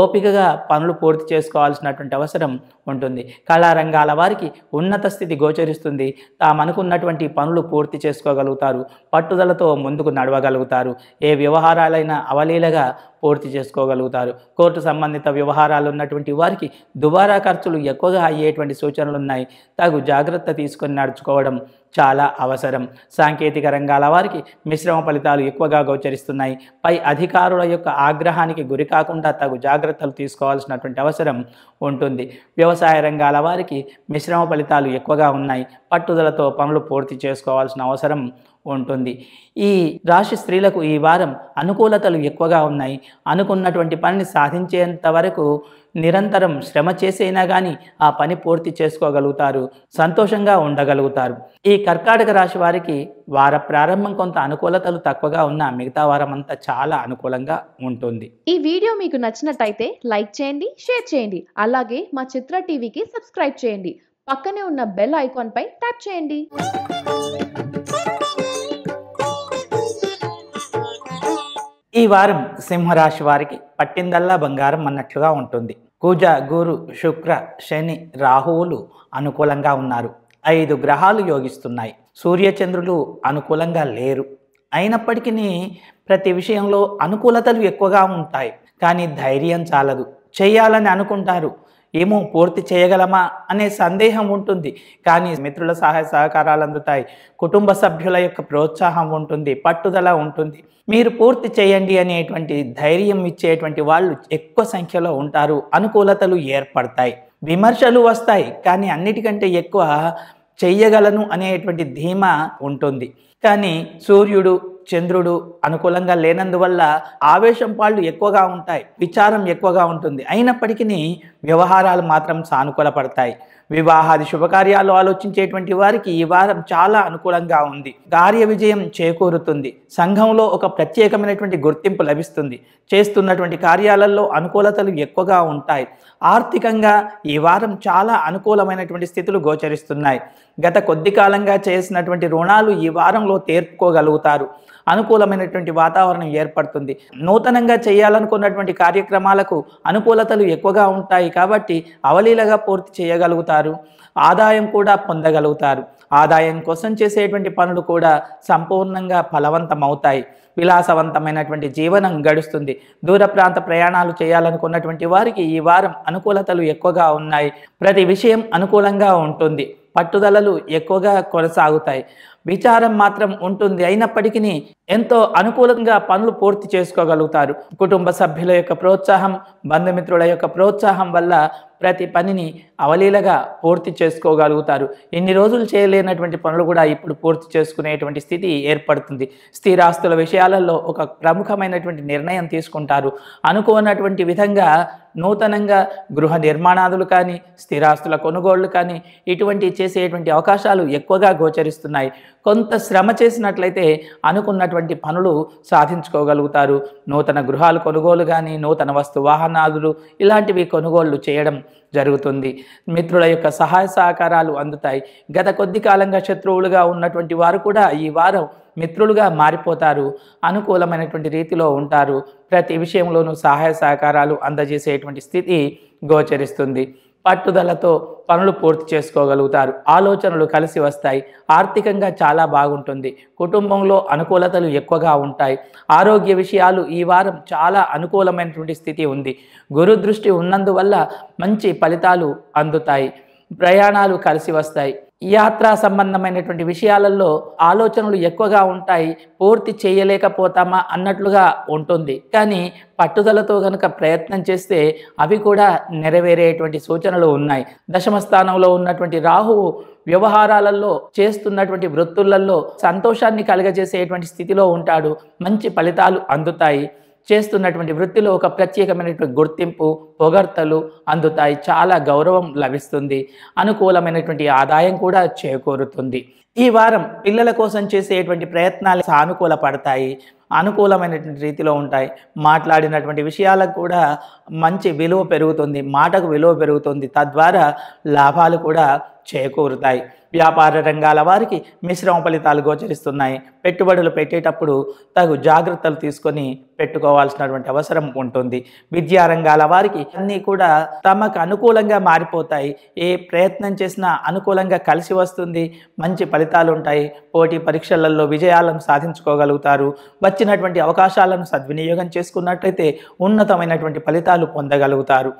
ఓపికగా పనులు పూర్తి చేసుకోవాల్సినటువంటి అవసరం ఉంటుంది కళారంగాల వారికి ఉన్నత స్థితి గోచరిస్తుంది తాము అనుకున్నటువంటి పనులు పూర్తి చేసుకోగలుగుతారు పట్టుదలతో ముందుకు నడవగలుగుతారు ఏ వ్యవహారాలైనా అవలీలగా పూర్తి చేసుకోగలుగుతారు కోర్టు సంబంధిత వ్యవహారాలు ఉన్నటువంటి వారికి దుబారా ఖర్చులు ఎక్కువగా అయ్యేటువంటి సూచనలు ఉన్నాయి తగు జాగ్రత్త తీసుకొని నడుచుకోవడం చాలా అవసరం సాంకేతిక రంగాల వారికి మిశ్రమ ఫలితాలు ఎక్కువగా గోచరిస్తున్నాయి పై అధికారుల యొక్క ఆగ్రహానికి గురి కాకుండా తగు జాగ్రత్తలు తీసుకోవాల్సినటువంటి అవసరం ఉంటుంది వ్యవసాయ రంగాల వారికి మిశ్రమ ఫలితాలు ఎక్కువగా ఉన్నాయి పట్టుదలతో పనులు పూర్తి చేసుకోవాల్సిన అవసరం ఉంటుంది ఈ రాశి స్త్రీలకు ఈ వారం అనుకూలతలు ఎక్కువగా ఉన్నాయి అనుకున్నటువంటి పనిని సాధించేంత వరకు నిరంతరం శ్రమ చేసైనా కానీ ఆ పని పూర్తి చేసుకోగలుగుతారు సంతోషంగా ఉండగలుగుతారు ఈ కర్కాటక రాశి వారికి వార ప్రారంభం కొంత అనుకూలతలు తక్కువగా ఉన్న మిగతా వారం అంతా చాలా అనుకూలంగా ఉంటుంది ఈ వీడియో మీకు నచ్చినట్టయితే లైక్ చేయండి షేర్ చేయండి అలాగే మా చిత్ర టీవీకి సబ్స్క్రైబ్ చేయండి పక్కనే ఉన్న బెల్ ఐకాన్ పై ట్యాప్ చేయండి ఈ వారం సింహరాశి వారికి పట్టిందల్లా బంగారం అన్నట్లుగా ఉంటుంది కూజ గురు శుక్ర శని రాహువులు అనుకూలంగా ఉన్నారు ఐదు గ్రహాలు యోగిస్తున్నాయి సూర్యచంద్రులు అనుకూలంగా లేరు అయినప్పటికీ ప్రతి విషయంలో అనుకూలతలు ఎక్కువగా ఉంటాయి కానీ ధైర్యం చాలదు చేయాలని అనుకుంటారు ఏమో పూర్తి చేయగలమా అనే సందేహం ఉంటుంది కానీ మిత్రుల సహాయ సహకారాలు అందుతాయి కుటుంబ సభ్యుల యొక్క ప్రోత్సాహం ఉంటుంది పట్టుదల ఉంటుంది మీరు పూర్తి చేయండి అనేటువంటి ధైర్యం ఇచ్చేటువంటి వాళ్ళు ఎక్కువ సంఖ్యలో ఉంటారు అనుకూలతలు ఏర్పడతాయి విమర్శలు వస్తాయి కానీ అన్నిటికంటే ఎక్కువ చెయ్యగలను అనేటువంటి ధీమా ఉంటుంది కానీ సూర్యుడు చంద్రుడు అనుకూలంగా లేనందువల్ల ఆవేశం పాళ్ళు ఎక్కువగా ఉంటాయి విచారం ఎక్కువగా ఉంటుంది అయినప్పటికీ వ్యవహారాలు మాత్రం సానుకూల పడతాయి వివాహాది శుభకార్యాలు ఆలోచించేటువంటి వారికి ఈ వారం చాలా అనుకూలంగా ఉంది కార్య విజయం చేకూరుతుంది సంఘంలో ఒక ప్రత్యేకమైనటువంటి గుర్తింపు లభిస్తుంది చేస్తున్నటువంటి కార్యాలలో అనుకూలతలు ఎక్కువగా ఉంటాయి ఆర్థికంగా ఈ వారం చాలా అనుకూలమైనటువంటి స్థితులు గోచరిస్తున్నాయి గత కొద్ది కాలంగా చేసినటువంటి రుణాలు ఈ వారంలో తీర్పుకోగలుగుతారు అనుకూలమైనటువంటి వాతావరణం ఏర్పడుతుంది నూతనంగా చేయాలనుకున్నటువంటి కార్యక్రమాలకు అనుకూలతలు ఎక్కువగా ఉంటాయి కాబట్టి అవలీలగా పూర్తి చేయగలుగుతారు ఆదాయం కూడా పొందగలుగుతారు ఆదాయం కోసం చేసేటువంటి పనులు కూడా సంపూర్ణంగా ఫలవంతమవుతాయి విలాసవంతమైనటువంటి జీవనం గడుస్తుంది దూర ప్రాంత ప్రయాణాలు చేయాలనుకున్నటువంటి వారికి ఈ వారం అనుకూలతలు ఎక్కువగా ఉన్నాయి ప్రతి విషయం అనుకూలంగా ఉంటుంది పట్టుదలలు ఎక్కువగా కొనసాగుతాయి విచారం మాత్రం ఉంటుంది అయినప్పటికీ ఎంతో అనుకూలంగా పనులు పూర్తి చేసుకోగలుగుతారు కుటుంబ సభ్యుల యొక్క ప్రోత్సాహం బంధుమిత్రుల యొక్క ప్రోత్సాహం వల్ల ప్రతి పనిని అవలీలగా పూర్తి చేసుకోగలుగుతారు ఎన్ని రోజులు చేయలేనటువంటి పనులు కూడా ఇప్పుడు పూర్తి చేసుకునేటువంటి స్థితి ఏర్పడుతుంది స్థిరాస్తుల విషయాలలో ఒక ప్రముఖమైనటువంటి నిర్ణయం తీసుకుంటారు అనుకోనటువంటి విధంగా నూతనంగా గృహ నిర్మాణాదులు కానీ స్థిరాస్తుల కొనుగోళ్లు కానీ ఇటువంటి చేసేటువంటి అవకాశాలు ఎక్కువగా గోచరిస్తున్నాయి కొంత శ్రమ చేసినట్లయితే అనుకున్నటువంటి పనులు సాధించుకోగలుగుతారు నూతన గృహాలు కొనుగోలు కానీ నూతన వస్తు వాహనాదులు ఇలాంటివి కొనుగోళ్లు చేయడం జరుగుతుంది మిత్రుల యొక్క సహాయ సహకారాలు అందుతాయి గత కొద్ది కాలంగా శత్రువులుగా ఉన్నటువంటి వారు కూడా ఈ వారం మిత్రులుగా మారిపోతారు అనుకూలమైనటువంటి రీతిలో ఉంటారు ప్రతి విషయంలోనూ సహాయ సహకారాలు అందజేసేటువంటి స్థితి గోచరిస్తుంది పట్టుదలతో పనులు పూర్తి చేసుకోగలుగుతారు ఆలోచనలు కలిసి వస్తాయి ఆర్థికంగా చాలా బాగుంటుంది కుటుంబంలో అనుకూలతలు ఎక్కువగా ఉంటాయి ఆరోగ్య విషయాలు ఈ వారం చాలా అనుకూలమైనటువంటి స్థితి ఉంది గురు దృష్టి ఉన్నందువల్ల మంచి ఫలితాలు అందుతాయి ప్రయాణాలు కలిసి వస్తాయి యాత్రా సంబంధమైనటువంటి విషయాలలో ఆలోచనలు ఎక్కువగా ఉంటాయి పూర్తి చేయలేకపోతామా అన్నట్లుగా ఉంటుంది కానీ పట్టుదలతో కనుక ప్రయత్నం చేస్తే అవి కూడా నెరవేరేటువంటి సూచనలు ఉన్నాయి దశమ స్థానంలో ఉన్నటువంటి రాహువు వ్యవహారాలలో చేస్తున్నటువంటి వృత్తులలో సంతోషాన్ని కలగజేసేటువంటి స్థితిలో ఉంటాడు మంచి ఫలితాలు అందుతాయి చేస్తున్నటువంటి వృత్తిలో ఒక ప్రత్యేకమైనటువంటి గుర్తింపు పొగడ్తలు అందుతాయి చాలా గౌరవం లభిస్తుంది అనుకూలమైనటువంటి ఆదాయం కూడా చేకూరుతుంది ఈ వారం పిల్లల కోసం చేసేటువంటి ప్రయత్నాలు సానుకూల పడతాయి అనుకూలమైనటువంటి రీతిలో ఉంటాయి మాట్లాడినటువంటి విషయాలకు కూడా మంచి విలువ పెరుగుతుంది మాటకు విలువ పెరుగుతుంది తద్వారా లాభాలు కూడా చేకూరుతాయి వ్యాపార రంగాల వారికి మిశ్రమ ఫలితాలు గోచరిస్తున్నాయి పెట్టుబడులు పెట్టేటప్పుడు తగు జాగ్రత్తలు తీసుకొని పెట్టుకోవాల్సినటువంటి అవసరం ఉంటుంది విద్యా రంగాల వారికి అన్నీ కూడా తమకు అనుకూలంగా మారిపోతాయి ఏ ప్రయత్నం చేసినా అనుకూలంగా కలిసి వస్తుంది మంచి ఫలితాలు ఉంటాయి పోటీ పరీక్షలలో విజయాలను సాధించుకోగలుగుతారు వచ్చినటువంటి అవకాశాలను సద్వినియోగం చేసుకున్నట్లయితే ఉన్నతమైనటువంటి ఫలితాలు పొందగలుగుతారు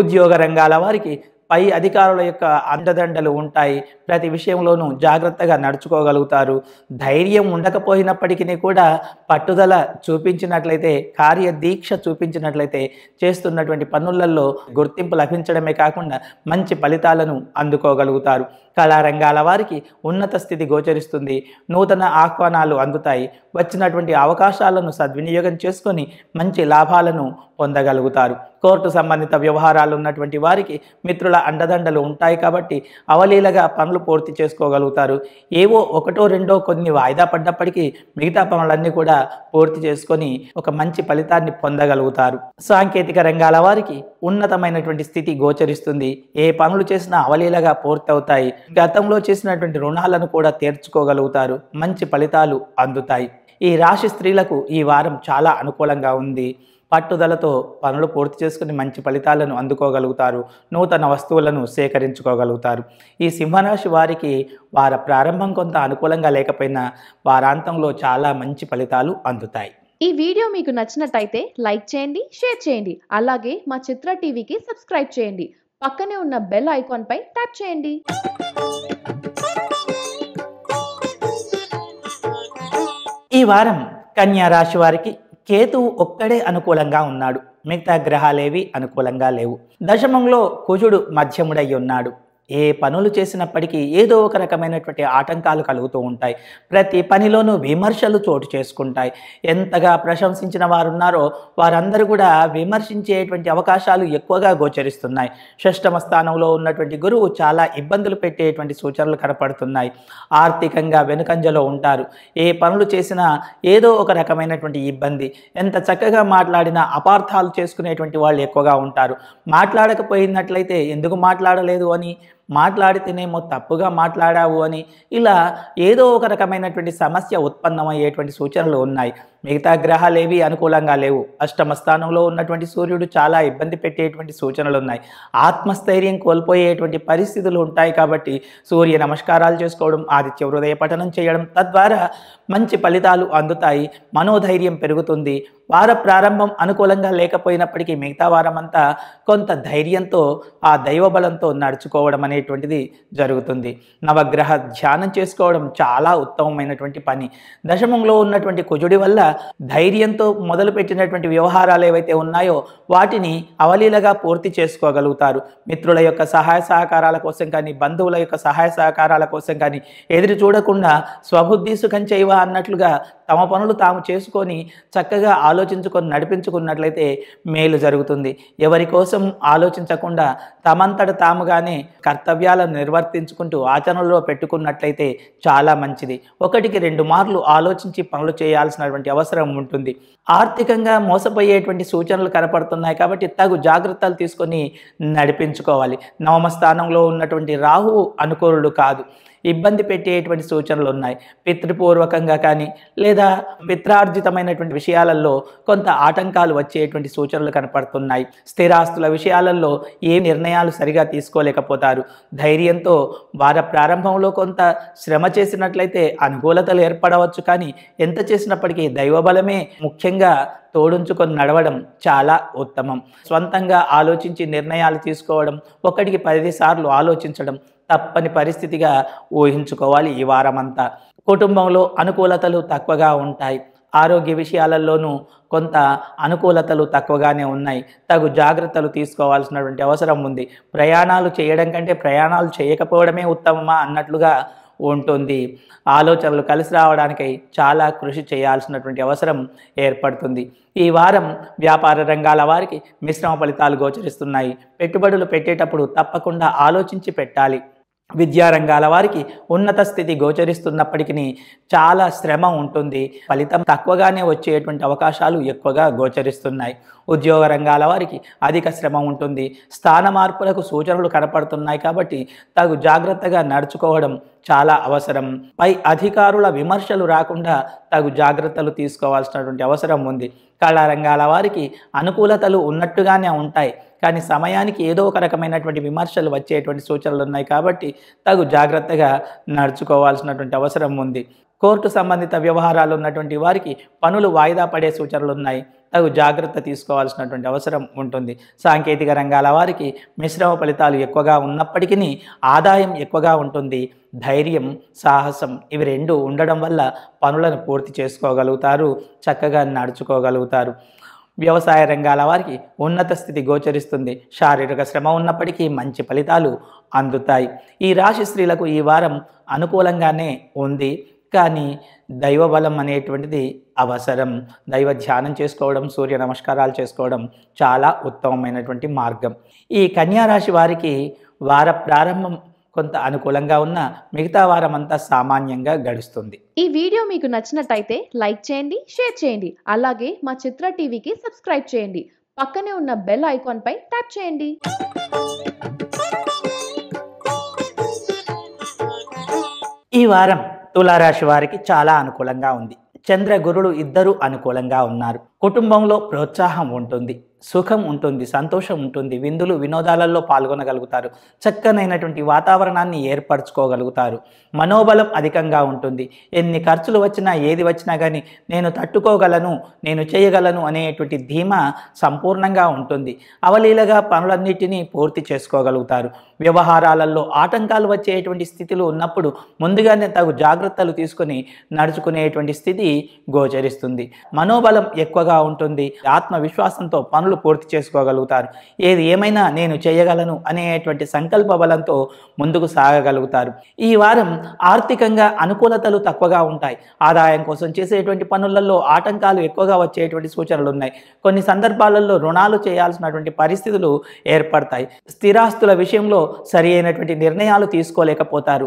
ఉద్యోగ రంగాల వారికి పై అధికారుల యొక్క అండదండలు ఉంటాయి ప్రతి విషయంలోనూ జాగ్రత్తగా నడుచుకోగలుగుతారు ధైర్యం ఉండకపోయినప్పటికీ కూడా పట్టుదల చూపించినట్లయితే కార్యదీక్ష చూపించినట్లయితే చేస్తున్నటువంటి పనులలో గుర్తింపు లభించడమే కాకుండా మంచి ఫలితాలను అందుకోగలుగుతారు కళారంగాల వారికి ఉన్నత స్థితి గోచరిస్తుంది నూతన ఆహ్వానాలు అందుతాయి వచ్చినటువంటి అవకాశాలను సద్వినియోగం చేసుకొని మంచి లాభాలను పొందగలుగుతారు కోర్టు సంబంధిత వ్యవహారాలు ఉన్నటువంటి వారికి మిత్రుల అండదండలు ఉంటాయి కాబట్టి అవలీలగా పనులు పూర్తి చేసుకోగలుగుతారు ఏవో ఒకటో రెండో కొన్ని వాయిదా పడ్డప్పటికీ మిగతా పనులన్నీ కూడా పూర్తి చేసుకొని ఒక మంచి ఫలితాన్ని పొందగలుగుతారు సాంకేతిక రంగాల వారికి ఉన్నతమైనటువంటి స్థితి గోచరిస్తుంది ఏ పనులు చేసినా అవలీలగా పూర్తవుతాయి గతంలో చేసినటువంటి రుణాలను కూడా తీర్చుకోగలుగుతారు మంచి ఫలితాలు అందుతాయి ఈ రాశి స్త్రీలకు ఈ వారం చాలా అనుకూలంగా ఉంది పట్టుదలతో పనులు పూర్తి చేసుకుని మంచి ఫలితాలను అందుకోగలుగుతారు నూతన వస్తువులను సేకరించుకోగలుగుతారు ఈ సింహరాశి వారికి వార ప్రారంభం కొంత అనుకూలంగా లేకపోయినా వారాంతంలో చాలా మంచి ఫలితాలు అందుతాయి ఈ వీడియో మీకు నచ్చినట్టయితే లైక్ చేయండి షేర్ చేయండి అలాగే మా చిత్ర టీవీకి సబ్స్క్రైబ్ చేయండి పక్కనే ఉన్న బెల్ ఐకాన్ పై ట్యాప్ చేయండి ఈ వారం కన్యా రాశి వారికి కేతువు ఒక్కడే అనుకూలంగా ఉన్నాడు మిగతా గ్రహాలేవి అనుకూలంగా లేవు దశమంలో కుజుడు మధ్యముడై ఉన్నాడు ఏ పనులు చేసినప్పటికీ ఏదో ఒక రకమైనటువంటి ఆటంకాలు కలుగుతూ ఉంటాయి ప్రతి పనిలోనూ విమర్శలు చోటు చేసుకుంటాయి ఎంతగా ప్రశంసించిన వారున్నారో వారందరూ కూడా విమర్శించేటువంటి అవకాశాలు ఎక్కువగా గోచరిస్తున్నాయి షష్టమ స్థానంలో ఉన్నటువంటి గురువు చాలా ఇబ్బందులు పెట్టేటువంటి సూచనలు కనపడుతున్నాయి ఆర్థికంగా వెనుకంజలో ఉంటారు ఏ పనులు చేసినా ఏదో ఒక రకమైనటువంటి ఇబ్బంది ఎంత చక్కగా మాట్లాడినా అపార్థాలు చేసుకునేటువంటి వాళ్ళు ఎక్కువగా ఉంటారు మాట్లాడకపోయినట్లయితే ఎందుకు మాట్లాడలేదు అని మాట్లాడితేనేమో తప్పుగా మాట్లాడావు అని ఇలా ఏదో ఒక రకమైనటువంటి సమస్య ఉత్పన్నమయ్యేటువంటి సూచనలు ఉన్నాయి మిగతా గ్రహాలు ఏవి అనుకూలంగా లేవు అష్టమ స్థానంలో ఉన్నటువంటి సూర్యుడు చాలా ఇబ్బంది పెట్టేటువంటి సూచనలు ఉన్నాయి ఆత్మస్థైర్యం కోల్పోయేటువంటి పరిస్థితులు ఉంటాయి కాబట్టి సూర్య నమస్కారాలు చేసుకోవడం ఆదిత్య హృదయ పఠనం చేయడం తద్వారా మంచి ఫలితాలు అందుతాయి మనోధైర్యం పెరుగుతుంది వార ప్రారంభం అనుకూలంగా లేకపోయినప్పటికీ మిగతా వారమంతా కొంత ధైర్యంతో ఆ దైవబలంతో నడుచుకోవడం అనేటువంటిది జరుగుతుంది నవగ్రహ ధ్యానం చేసుకోవడం చాలా ఉత్తమమైనటువంటి పని దశమంలో ఉన్నటువంటి కుజుడి వల్ల ధైర్యంతో మొదలుపెట్టినటువంటి వ్యవహారాలు ఏవైతే ఉన్నాయో వాటిని అవలీలగా పూర్తి చేసుకోగలుగుతారు మిత్రుల యొక్క సహాయ సహకారాల కోసం కానీ బంధువుల యొక్క సహాయ సహకారాల కోసం కానీ ఎదురు చూడకుండా స్వబుద్ధి సుఖం చేయవ దేవుడా అన్నట్లుగా తమ పనులు తాము చేసుకొని చక్కగా ఆలోచించుకొని నడిపించుకున్నట్లయితే మేలు జరుగుతుంది ఎవరి కోసం ఆలోచించకుండా తమంతట తాముగానే కర్తవ్యాలను నిర్వర్తించుకుంటూ ఆచరణలో పెట్టుకున్నట్లయితే చాలా మంచిది ఒకటికి రెండు మార్లు ఆలోచించి పనులు చేయాల్సినటువంటి అవసరం ఉంటుంది ఆర్థికంగా మోసపోయేటువంటి సూచనలు కనపడుతున్నాయి కాబట్టి తగు జాగ్రత్తలు తీసుకొని నడిపించుకోవాలి నవమ స్థానంలో ఉన్నటువంటి రాహువు అనుకూలుడు కాదు ఇబ్బంది పెట్టేటువంటి సూచనలు ఉన్నాయి పితృపూర్వకంగా కానీ లేదా పిత్రార్జితమైనటువంటి విషయాలలో కొంత ఆటంకాలు వచ్చేటువంటి సూచనలు కనపడుతున్నాయి స్థిరాస్తుల విషయాలలో ఏ నిర్ణయాలు సరిగా తీసుకోలేకపోతారు ధైర్యంతో వార ప్రారంభంలో కొంత శ్రమ చేసినట్లయితే అనుకూలతలు ఏర్పడవచ్చు కానీ ఎంత చేసినప్పటికీ దైవబలమే ముఖ్యంగా తోడుంచుకొని నడవడం చాలా ఉత్తమం సొంతంగా ఆలోచించి నిర్ణయాలు తీసుకోవడం ఒకటికి పది సార్లు ఆలోచించడం తప్పని పరిస్థితిగా ఊహించుకోవాలి ఈ వారమంతా కుటుంబంలో అనుకూలతలు తక్కువగా ఉంటాయి ఆరోగ్య విషయాలలోనూ కొంత అనుకూలతలు తక్కువగానే ఉన్నాయి తగు జాగ్రత్తలు తీసుకోవాల్సినటువంటి అవసరం ఉంది ప్రయాణాలు చేయడం కంటే ప్రయాణాలు చేయకపోవడమే ఉత్తమమా అన్నట్లుగా ఉంటుంది ఆలోచనలు కలిసి రావడానికి చాలా కృషి చేయాల్సినటువంటి అవసరం ఏర్పడుతుంది ఈ వారం వ్యాపార రంగాల వారికి మిశ్రమ ఫలితాలు గోచరిస్తున్నాయి పెట్టుబడులు పెట్టేటప్పుడు తప్పకుండా ఆలోచించి పెట్టాలి విద్యారంగాల వారికి ఉన్నత స్థితి గోచరిస్తున్నప్పటికీ చాలా శ్రమ ఉంటుంది ఫలితం తక్కువగానే వచ్చేటువంటి అవకాశాలు ఎక్కువగా గోచరిస్తున్నాయి ఉద్యోగ రంగాల వారికి అధిక శ్రమ ఉంటుంది స్థాన మార్పులకు సూచనలు కనపడుతున్నాయి కాబట్టి తగు జాగ్రత్తగా నడుచుకోవడం చాలా అవసరం పై అధికారుల విమర్శలు రాకుండా తగు జాగ్రత్తలు తీసుకోవాల్సినటువంటి అవసరం ఉంది కళారంగాల వారికి అనుకూలతలు ఉన్నట్టుగానే ఉంటాయి కానీ సమయానికి ఏదో ఒక రకమైనటువంటి విమర్శలు వచ్చేటువంటి సూచనలు ఉన్నాయి కాబట్టి తగు జాగ్రత్తగా నడుచుకోవాల్సినటువంటి అవసరం ఉంది కోర్టు సంబంధిత వ్యవహారాలు ఉన్నటువంటి వారికి పనులు వాయిదా పడే సూచనలు ఉన్నాయి తగు జాగ్రత్త తీసుకోవాల్సినటువంటి అవసరం ఉంటుంది సాంకేతిక రంగాల వారికి మిశ్రమ ఫలితాలు ఎక్కువగా ఉన్నప్పటికీ ఆదాయం ఎక్కువగా ఉంటుంది ధైర్యం సాహసం ఇవి రెండు ఉండడం వల్ల పనులను పూర్తి చేసుకోగలుగుతారు చక్కగా నడుచుకోగలుగుతారు వ్యవసాయ రంగాల వారికి ఉన్నత స్థితి గోచరిస్తుంది శారీరక శ్రమ ఉన్నప్పటికీ మంచి ఫలితాలు అందుతాయి ఈ రాశి స్త్రీలకు ఈ వారం అనుకూలంగానే ఉంది కానీ దైవ బలం అనేటువంటిది అవసరం దైవ ధ్యానం చేసుకోవడం సూర్య నమస్కారాలు చేసుకోవడం చాలా ఉత్తమమైనటువంటి మార్గం ఈ కన్యారాశి వారికి వార ప్రారంభం కొంత అనుకూలంగా ఉన్న మిగతా వారం అంతా సామాన్యంగా గడుస్తుంది ఈ వీడియో మీకు నచ్చినట్టయితే లైక్ చేయండి షేర్ చేయండి అలాగే మా చిత్ర టీవీకి సబ్స్క్రైబ్ చేయండి పక్కనే ఉన్న బెల్ ఐకాన్ పై ట్యాప్ చేయండి ఈ వారం తులారాశి వారికి చాలా అనుకూలంగా ఉంది చంద్ర గురుడు ఇద్దరు అనుకూలంగా ఉన్నారు కుటుంబంలో ప్రోత్సాహం ఉంటుంది సుఖం ఉంటుంది సంతోషం ఉంటుంది విందులు వినోదాలలో పాల్గొనగలుగుతారు చక్కనైనటువంటి వాతావరణాన్ని ఏర్పరచుకోగలుగుతారు మనోబలం అధికంగా ఉంటుంది ఎన్ని ఖర్చులు వచ్చినా ఏది వచ్చినా కానీ నేను తట్టుకోగలను నేను చేయగలను అనేటువంటి ధీమా సంపూర్ణంగా ఉంటుంది అవలీలగా పనులన్నిటినీ పూర్తి చేసుకోగలుగుతారు వ్యవహారాలలో ఆటంకాలు వచ్చేటువంటి స్థితిలో ఉన్నప్పుడు ముందుగానే తగు జాగ్రత్తలు తీసుకుని నడుచుకునేటువంటి స్థితి గోచరిస్తుంది మనోబలం ఎక్కువగా బలంగా ఉంటుంది ఆత్మవిశ్వాసంతో పనులు పూర్తి చేసుకోగలుగుతారు ఏది ఏమైనా నేను చేయగలను అనేటువంటి సంకల్ప బలంతో ముందుకు సాగగలుగుతారు ఈ వారం ఆర్థికంగా అనుకూలతలు తక్కువగా ఉంటాయి ఆదాయం కోసం చేసేటువంటి పనులలో ఆటంకాలు ఎక్కువగా వచ్చేటువంటి సూచనలు ఉన్నాయి కొన్ని సందర్భాలలో రుణాలు చేయాల్సినటువంటి పరిస్థితులు ఏర్పడతాయి స్థిరాస్తుల విషయంలో సరి అయినటువంటి నిర్ణయాలు తీసుకోలేకపోతారు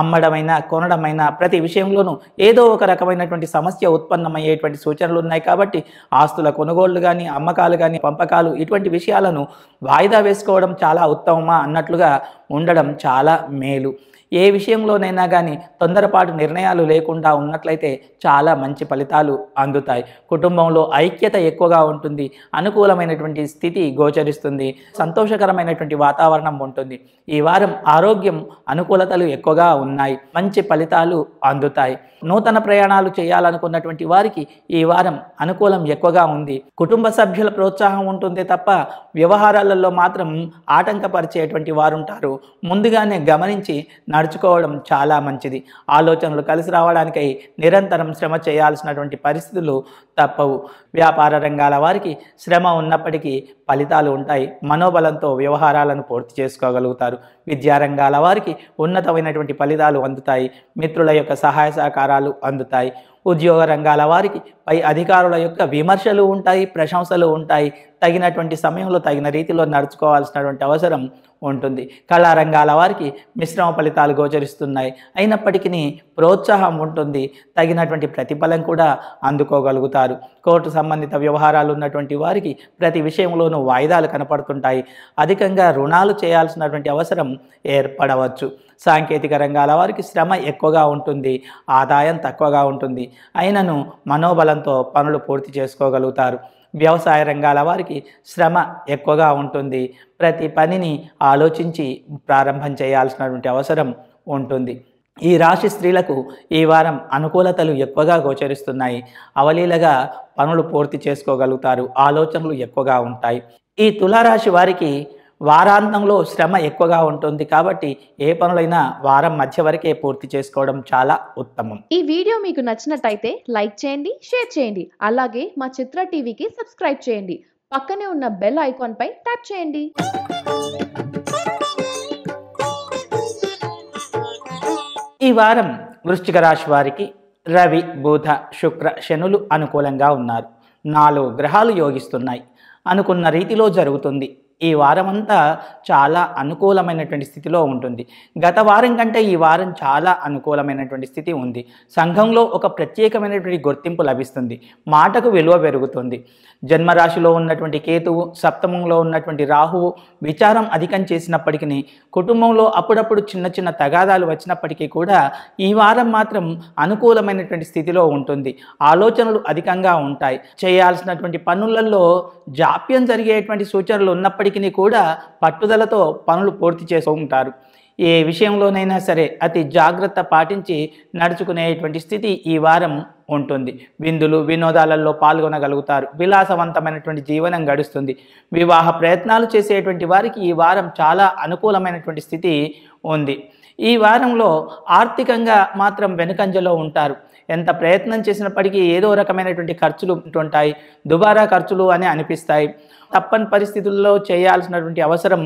అమ్మడమైనా కొనడమైనా ప్రతి విషయంలోనూ ఏదో ఒక రకమైనటువంటి సమస్య ఉత్పన్నమయ్యేటువంటి సూచనలు ఉన్నాయి కాబట్టి ఆస్తుల కొనుగోళ్లు కానీ అమ్మకాలు కానీ పంపకాలు ఇటువంటి విషయాలను వాయిదా వేసుకోవడం చాలా ఉత్తమమా అన్నట్లుగా ఉండడం చాలా మేలు ఏ విషయంలోనైనా కానీ తొందరపాటు నిర్ణయాలు లేకుండా ఉన్నట్లయితే చాలా మంచి ఫలితాలు అందుతాయి కుటుంబంలో ఐక్యత ఎక్కువగా ఉంటుంది అనుకూలమైనటువంటి స్థితి గోచరిస్తుంది సంతోషకరమైనటువంటి వాతావరణం ఉంటుంది ఈ వారం ఆరోగ్యం అనుకూలతలు ఎక్కువగా ఉన్నాయి మంచి ఫలితాలు అందుతాయి నూతన ప్రయాణాలు చేయాలనుకున్నటువంటి వారికి ఈ వారం అనుకూలం ఎక్కువగా ఉంది కుటుంబ సభ్యుల ప్రోత్సాహం ఉంటుంది తప్ప వ్యవహారాలలో మాత్రం ఆటంకపరిచేటువంటి వారుంటారు ముందుగానే గమనించి నడుచుకోవడం చాలా మంచిది ఆలోచనలు కలిసి రావడానికై నిరంతరం శ్రమ చేయాల్సినటువంటి పరిస్థితులు తప్పవు వ్యాపార రంగాల వారికి శ్రమ ఉన్నప్పటికీ ఫలితాలు ఉంటాయి మనోబలంతో వ్యవహారాలను పూర్తి చేసుకోగలుగుతారు విద్యారంగాల వారికి ఉన్నతమైనటువంటి ఫలితాలు అందుతాయి మిత్రుల యొక్క సహాయ సహకారాలు అందుతాయి ఉద్యోగ రంగాల వారికి పై అధికారుల యొక్క విమర్శలు ఉంటాయి ప్రశంసలు ఉంటాయి తగినటువంటి సమయంలో తగిన రీతిలో నడుచుకోవాల్సినటువంటి అవసరం ఉంటుంది కళారంగాల వారికి మిశ్రమ ఫలితాలు గోచరిస్తున్నాయి అయినప్పటికీ ప్రోత్సాహం ఉంటుంది తగినటువంటి ప్రతిఫలం కూడా అందుకోగలుగుతారు కోర్టు సంబంధిత వ్యవహారాలు ఉన్నటువంటి వారికి ప్రతి విషయంలోనూ వాయిదాలు కనపడుతుంటాయి అధికంగా రుణాలు చేయాల్సినటువంటి అవసరం ఏర్పడవచ్చు సాంకేతిక రంగాల వారికి శ్రమ ఎక్కువగా ఉంటుంది ఆదాయం తక్కువగా ఉంటుంది అయినను మనోబలంతో పనులు పూర్తి చేసుకోగలుగుతారు వ్యవసాయ రంగాల వారికి శ్రమ ఎక్కువగా ఉంటుంది ప్రతి పనిని ఆలోచించి ప్రారంభం చేయాల్సినటువంటి అవసరం ఉంటుంది ఈ రాశి స్త్రీలకు ఈ వారం అనుకూలతలు ఎక్కువగా గోచరిస్తున్నాయి అవలీలగా పనులు పూర్తి చేసుకోగలుగుతారు ఆలోచనలు ఎక్కువగా ఉంటాయి ఈ తులారాశి వారికి వారాంతంలో శ్రమ ఎక్కువగా ఉంటుంది కాబట్టి ఏ పనులైనా వారం మధ్య వరకే పూర్తి చేసుకోవడం చాలా ఉత్తమం ఈ వీడియో మీకు నచ్చినట్టయితే లైక్ చేయండి షేర్ చేయండి అలాగే మా చిత్ర టీవీకి సబ్స్క్రైబ్ చేయండి పక్కనే ఉన్న బెల్ ఐకాన్పై ట్యాప్ చేయండి ఈ వారం వృశ్చిక రాశి వారికి రవి బుధ శుక్ర శనులు అనుకూలంగా ఉన్నారు నాలుగు గ్రహాలు యోగిస్తున్నాయి అనుకున్న రీతిలో జరుగుతుంది ఈ వారమంతా చాలా అనుకూలమైనటువంటి స్థితిలో ఉంటుంది గత వారం కంటే ఈ వారం చాలా అనుకూలమైనటువంటి స్థితి ఉంది సంఘంలో ఒక ప్రత్యేకమైనటువంటి గుర్తింపు లభిస్తుంది మాటకు విలువ పెరుగుతుంది జన్మరాశిలో ఉన్నటువంటి కేతువు సప్తమంలో ఉన్నటువంటి రాహువు విచారం అధికం చేసినప్పటికీ కుటుంబంలో అప్పుడప్పుడు చిన్న చిన్న తగాదాలు వచ్చినప్పటికీ కూడా ఈ వారం మాత్రం అనుకూలమైనటువంటి స్థితిలో ఉంటుంది ఆలోచనలు అధికంగా ఉంటాయి చేయాల్సినటువంటి పనులలో జాప్యం జరిగేటువంటి సూచనలు ఉన్నప్పటికీ అయినప్పటికీ కూడా పట్టుదలతో పనులు పూర్తి చేసుకుంటారు ఏ విషయంలోనైనా సరే అతి జాగ్రత్త పాటించి నడుచుకునేటువంటి స్థితి ఈ వారం ఉంటుంది విందులు వినోదాలలో పాల్గొనగలుగుతారు విలాసవంతమైనటువంటి జీవనం గడుస్తుంది వివాహ ప్రయత్నాలు చేసేటువంటి వారికి ఈ వారం చాలా అనుకూలమైనటువంటి స్థితి ఉంది ఈ వారంలో ఆర్థికంగా మాత్రం వెనుకంజలో ఉంటారు ఎంత ప్రయత్నం చేసినప్పటికీ ఏదో రకమైనటువంటి ఖర్చులు ఉంటుంటాయి దుబారా ఖర్చులు అని అనిపిస్తాయి తప్పని పరిస్థితుల్లో చేయాల్సినటువంటి అవసరం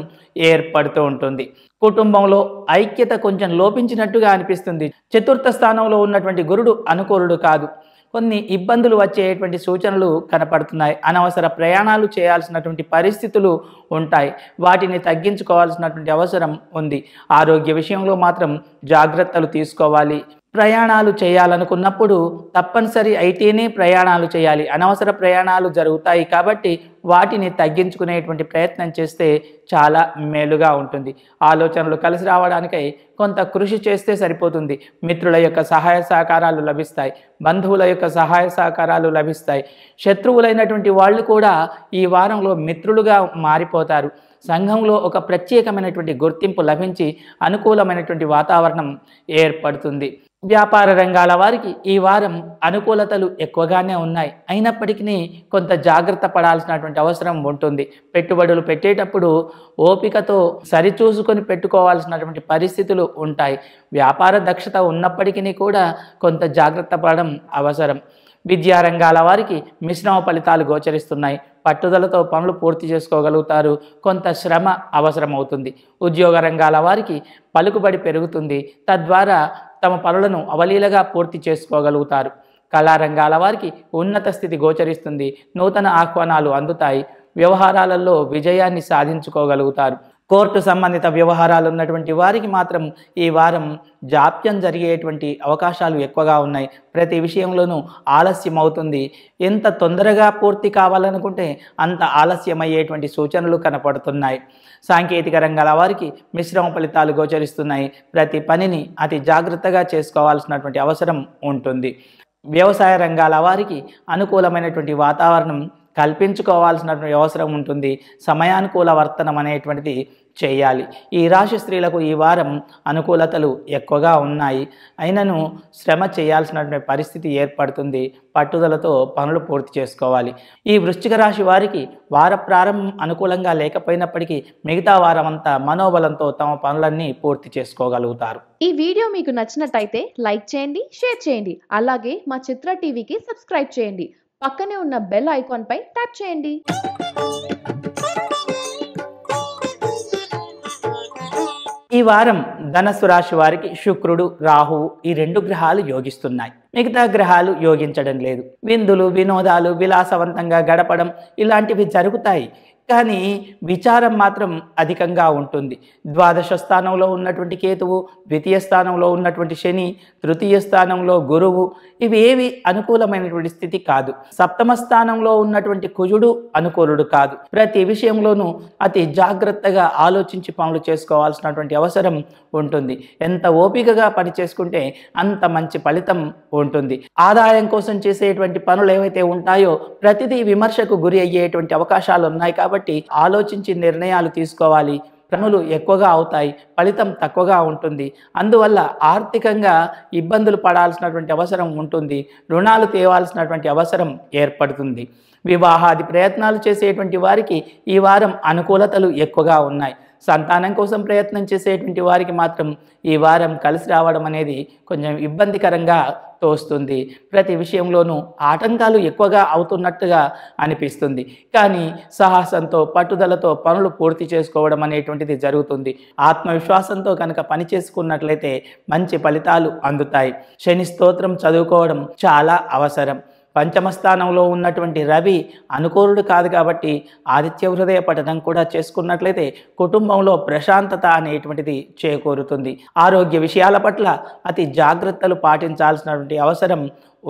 ఏర్పడుతూ ఉంటుంది కుటుంబంలో ఐక్యత కొంచెం లోపించినట్టుగా అనిపిస్తుంది చతుర్థ స్థానంలో ఉన్నటువంటి గురుడు అనుకూలుడు కాదు కొన్ని ఇబ్బందులు వచ్చేటువంటి సూచనలు కనపడుతున్నాయి అనవసర ప్రయాణాలు చేయాల్సినటువంటి పరిస్థితులు ఉంటాయి వాటిని తగ్గించుకోవాల్సినటువంటి అవసరం ఉంది ఆరోగ్య విషయంలో మాత్రం జాగ్రత్తలు తీసుకోవాలి ప్రయాణాలు చేయాలనుకున్నప్పుడు తప్పనిసరి ఐటీనే ప్రయాణాలు చేయాలి అనవసర ప్రయాణాలు జరుగుతాయి కాబట్టి వాటిని తగ్గించుకునేటువంటి ప్రయత్నం చేస్తే చాలా మేలుగా ఉంటుంది ఆలోచనలు కలిసి రావడానికై కొంత కృషి చేస్తే సరిపోతుంది మిత్రుల యొక్క సహాయ సహకారాలు లభిస్తాయి బంధువుల యొక్క సహాయ సహకారాలు లభిస్తాయి శత్రువులైనటువంటి వాళ్ళు కూడా ఈ వారంలో మిత్రులుగా మారిపోతారు సంఘంలో ఒక ప్రత్యేకమైనటువంటి గుర్తింపు లభించి అనుకూలమైనటువంటి వాతావరణం ఏర్పడుతుంది వ్యాపార రంగాల వారికి ఈ వారం అనుకూలతలు ఎక్కువగానే ఉన్నాయి అయినప్పటికీ కొంత జాగ్రత్త పడాల్సినటువంటి అవసరం ఉంటుంది పెట్టుబడులు పెట్టేటప్పుడు ఓపికతో సరిచూసుకొని పెట్టుకోవాల్సినటువంటి పరిస్థితులు ఉంటాయి వ్యాపార దక్షత ఉన్నప్పటికీ కూడా కొంత జాగ్రత్త పడడం అవసరం విద్యారంగాల వారికి మిశ్రమ ఫలితాలు గోచరిస్తున్నాయి పట్టుదలతో పనులు పూర్తి చేసుకోగలుగుతారు కొంత శ్రమ అవసరమవుతుంది ఉద్యోగ రంగాల వారికి పలుకుబడి పెరుగుతుంది తద్వారా తమ పనులను అవలీలగా పూర్తి చేసుకోగలుగుతారు కళారంగాల వారికి ఉన్నత స్థితి గోచరిస్తుంది నూతన ఆహ్వానాలు అందుతాయి వ్యవహారాలలో విజయాన్ని సాధించుకోగలుగుతారు కోర్టు సంబంధిత వ్యవహారాలు ఉన్నటువంటి వారికి మాత్రం ఈ వారం జాప్యం జరిగేటువంటి అవకాశాలు ఎక్కువగా ఉన్నాయి ప్రతి విషయంలోనూ ఆలస్యం అవుతుంది ఎంత తొందరగా పూర్తి కావాలనుకుంటే అంత ఆలస్యమయ్యేటువంటి సూచనలు కనపడుతున్నాయి సాంకేతిక రంగాల వారికి మిశ్రమ ఫలితాలు గోచరిస్తున్నాయి ప్రతి పనిని అతి జాగ్రత్తగా చేసుకోవాల్సినటువంటి అవసరం ఉంటుంది వ్యవసాయ రంగాల వారికి అనుకూలమైనటువంటి వాతావరణం కల్పించుకోవాల్సిన అవసరం ఉంటుంది సమయానుకూల వర్తనం అనేటువంటిది చేయాలి ఈ రాశి స్త్రీలకు ఈ వారం అనుకూలతలు ఎక్కువగా ఉన్నాయి అయినను శ్రమ చేయాల్సినటువంటి పరిస్థితి ఏర్పడుతుంది పట్టుదలతో పనులు పూర్తి చేసుకోవాలి ఈ వృశ్చిక రాశి వారికి వార ప్రారంభం అనుకూలంగా లేకపోయినప్పటికీ మిగతా వారం అంతా మనోబలంతో తమ పనులన్నీ పూర్తి చేసుకోగలుగుతారు ఈ వీడియో మీకు నచ్చినట్టయితే లైక్ చేయండి షేర్ చేయండి అలాగే మా చిత్ర టీవీకి సబ్స్క్రైబ్ చేయండి పక్కనే ఉన్న బెల్ ఐకాన్ పై ట్యాప్ చేయండి ఈ వారం ధనస్సు రాశి వారికి శుక్రుడు రాహువు ఈ రెండు గ్రహాలు యోగిస్తున్నాయి మిగతా గ్రహాలు యోగించడం లేదు విందులు వినోదాలు విలాసవంతంగా గడపడం ఇలాంటివి జరుగుతాయి కానీ విచారం మాత్రం అధికంగా ఉంటుంది ద్వాదశ స్థానంలో ఉన్నటువంటి కేతువు ద్వితీయ స్థానంలో ఉన్నటువంటి శని తృతీయ స్థానంలో గురువు ఇవి ఏవి అనుకూలమైనటువంటి స్థితి కాదు సప్తమ స్థానంలో ఉన్నటువంటి కుజుడు అనుకూలుడు కాదు ప్రతి విషయంలోనూ అతి జాగ్రత్తగా ఆలోచించి పనులు చేసుకోవాల్సినటువంటి అవసరం ఉంటుంది ఎంత ఓపికగా పని చేసుకుంటే అంత మంచి ఫలితం ఉంటుంది ఆదాయం కోసం చేసేటువంటి పనులు ఏవైతే ఉంటాయో ప్రతిదీ విమర్శకు గురి అయ్యేటువంటి అవకాశాలు ఉన్నాయి కాబట్టి కాబట్టి ఆలోచించి నిర్ణయాలు తీసుకోవాలి పనులు ఎక్కువగా అవుతాయి ఫలితం తక్కువగా ఉంటుంది అందువల్ల ఆర్థికంగా ఇబ్బందులు పడాల్సినటువంటి అవసరం ఉంటుంది రుణాలు తేవాల్సినటువంటి అవసరం ఏర్పడుతుంది వివాహాది ప్రయత్నాలు చేసేటువంటి వారికి ఈ వారం అనుకూలతలు ఎక్కువగా ఉన్నాయి సంతానం కోసం ప్రయత్నం చేసేటువంటి వారికి మాత్రం ఈ వారం కలిసి రావడం అనేది కొంచెం ఇబ్బందికరంగా తోస్తుంది ప్రతి విషయంలోనూ ఆటంకాలు ఎక్కువగా అవుతున్నట్టుగా అనిపిస్తుంది కానీ సాహసంతో పట్టుదలతో పనులు పూర్తి చేసుకోవడం అనేటువంటిది జరుగుతుంది ఆత్మవిశ్వాసంతో కనుక పని చేసుకున్నట్లయితే మంచి ఫలితాలు అందుతాయి శని స్తోత్రం చదువుకోవడం చాలా అవసరం పంచమస్థానంలో ఉన్నటువంటి రవి అనుకూలుడు కాదు కాబట్టి ఆదిత్య హృదయ పఠనం కూడా చేసుకున్నట్లయితే కుటుంబంలో ప్రశాంతత అనేటువంటిది చేకూరుతుంది ఆరోగ్య విషయాల పట్ల అతి జాగ్రత్తలు పాటించాల్సినటువంటి అవసరం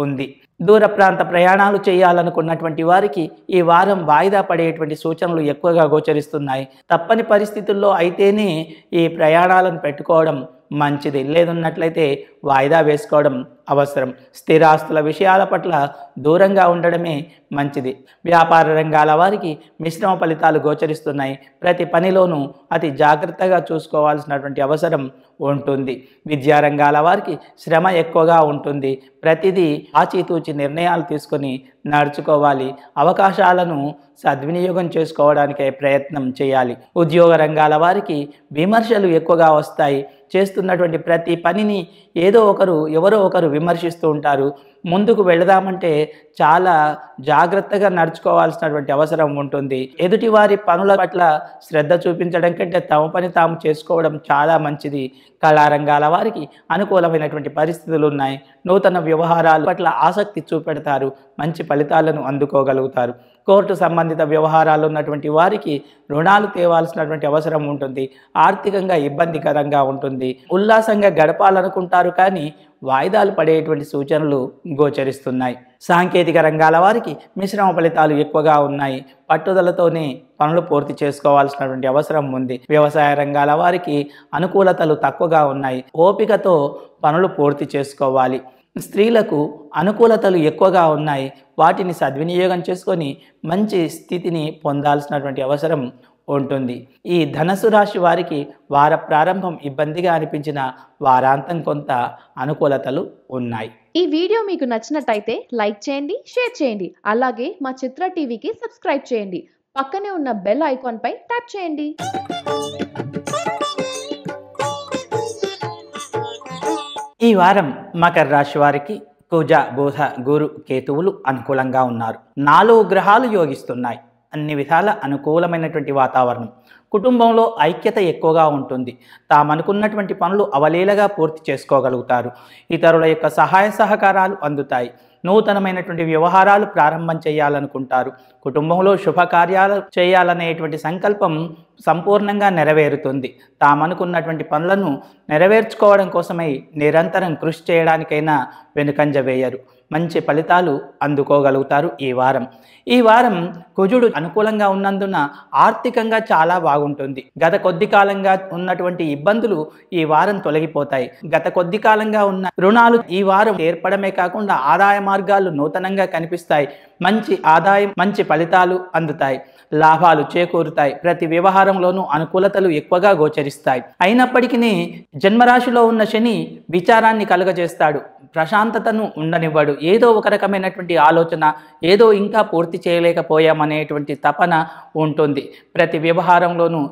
ఉంది దూర ప్రాంత ప్రయాణాలు చేయాలనుకున్నటువంటి వారికి ఈ వారం వాయిదా పడేటువంటి సూచనలు ఎక్కువగా గోచరిస్తున్నాయి తప్పని పరిస్థితుల్లో అయితేనే ఈ ప్రయాణాలను పెట్టుకోవడం మంచిది లేదున్నట్లయితే వాయిదా వేసుకోవడం అవసరం స్థిరాస్తుల విషయాల పట్ల దూరంగా ఉండడమే మంచిది వ్యాపార రంగాల వారికి మిశ్రమ ఫలితాలు గోచరిస్తున్నాయి ప్రతి పనిలోనూ అతి జాగ్రత్తగా చూసుకోవాల్సినటువంటి అవసరం ఉంటుంది విద్యారంగాల వారికి శ్రమ ఎక్కువగా ఉంటుంది ప్రతిదీ ఆచితూచి నిర్ణయాలు తీసుకొని నడుచుకోవాలి అవకాశాలను సద్వినియోగం చేసుకోవడానికే ప్రయత్నం చేయాలి ఉద్యోగ రంగాల వారికి విమర్శలు ఎక్కువగా వస్తాయి చేస్తున్నటువంటి ప్రతి పనిని ఏదో ఒకరు ఎవరో ఒకరు విమర్శిస్తూ ఉంటారు ముందుకు వెళదామంటే చాలా జాగ్రత్తగా నడుచుకోవాల్సినటువంటి అవసరం ఉంటుంది ఎదుటి వారి పనుల పట్ల శ్రద్ధ చూపించడం కంటే తమ పని తాము చేసుకోవడం చాలా మంచిది కళారంగాల వారికి అనుకూలమైనటువంటి పరిస్థితులు ఉన్నాయి నూతన వ్యవహారాల పట్ల ఆసక్తి చూపెడతారు మంచి ఫలితాలను అందుకోగలుగుతారు కోర్టు సంబంధిత వ్యవహారాలు ఉన్నటువంటి వారికి రుణాలు తేవాల్సినటువంటి అవసరం ఉంటుంది ఆర్థికంగా ఇబ్బందికరంగా ఉంటుంది ఉల్లాసంగా గడపాలనుకుంటారు కానీ వాయిదాలు పడేటువంటి సూచనలు గోచరిస్తున్నాయి సాంకేతిక రంగాల వారికి మిశ్రమ ఫలితాలు ఎక్కువగా ఉన్నాయి పట్టుదలతోనే పనులు పూర్తి చేసుకోవాల్సినటువంటి అవసరం ఉంది వ్యవసాయ రంగాల వారికి అనుకూలతలు తక్కువగా ఉన్నాయి ఓపికతో పనులు పూర్తి చేసుకోవాలి స్త్రీలకు అనుకూలతలు ఎక్కువగా ఉన్నాయి వాటిని సద్వినియోగం చేసుకొని మంచి స్థితిని పొందాల్సినటువంటి అవసరం ఉంటుంది ఈ ధనసు రాశి వారికి వార ప్రారంభం ఇబ్బందిగా అనిపించిన వారాంతం కొంత అనుకూలతలు ఉన్నాయి ఈ వీడియో మీకు నచ్చినట్టయితే లైక్ చేయండి షేర్ చేయండి అలాగే మా చిత్ర టీవీకి సబ్స్క్రైబ్ చేయండి పక్కనే ఉన్న బెల్ ఐకాన్పై ట్యాప్ చేయండి ఈ వారం మకర రాశి వారికి కుజ బోధ గురు కేతువులు అనుకూలంగా ఉన్నారు నాలుగు గ్రహాలు యోగిస్తున్నాయి అన్ని విధాల అనుకూలమైనటువంటి వాతావరణం కుటుంబంలో ఐక్యత ఎక్కువగా ఉంటుంది తాము అనుకున్నటువంటి పనులు అవలీలగా పూర్తి చేసుకోగలుగుతారు ఇతరుల యొక్క సహాయ సహకారాలు అందుతాయి నూతనమైనటువంటి వ్యవహారాలు ప్రారంభం చేయాలనుకుంటారు కుటుంబంలో శుభకార్యాలు చేయాలనేటువంటి సంకల్పం సంపూర్ణంగా నెరవేరుతుంది తామనుకున్నటువంటి పనులను నెరవేర్చుకోవడం కోసమై నిరంతరం కృషి చేయడానికైనా వెనుకంజ వేయరు మంచి ఫలితాలు అందుకోగలుగుతారు ఈ వారం ఈ వారం కుజుడు అనుకూలంగా ఉన్నందున ఆర్థికంగా చాలా బాగుంటుంది గత కొద్ది కాలంగా ఉన్నటువంటి ఇబ్బందులు ఈ వారం తొలగిపోతాయి గత కొద్ది కాలంగా ఉన్న రుణాలు ఈ వారం ఏర్పడమే కాకుండా ఆదాయ మార్గాలు నూతనంగా కనిపిస్తాయి మంచి ఆదాయం మంచి ఫలితాలు అందుతాయి లాభాలు చేకూరుతాయి ప్రతి వ్యవహారంలోనూ అనుకూలతలు ఎక్కువగా గోచరిస్తాయి అయినప్పటికీ జన్మరాశిలో ఉన్న శని విచారాన్ని కలుగజేస్తాడు ప్రశాంతతను ఉండనివ్వడు ఏదో ఒక రకమైనటువంటి ఆలోచన ఏదో ఇంకా పూర్తి చేయలేకపోయామనేటువంటి తపన ఉంటుంది ప్రతి వ్యవహారంలోనూ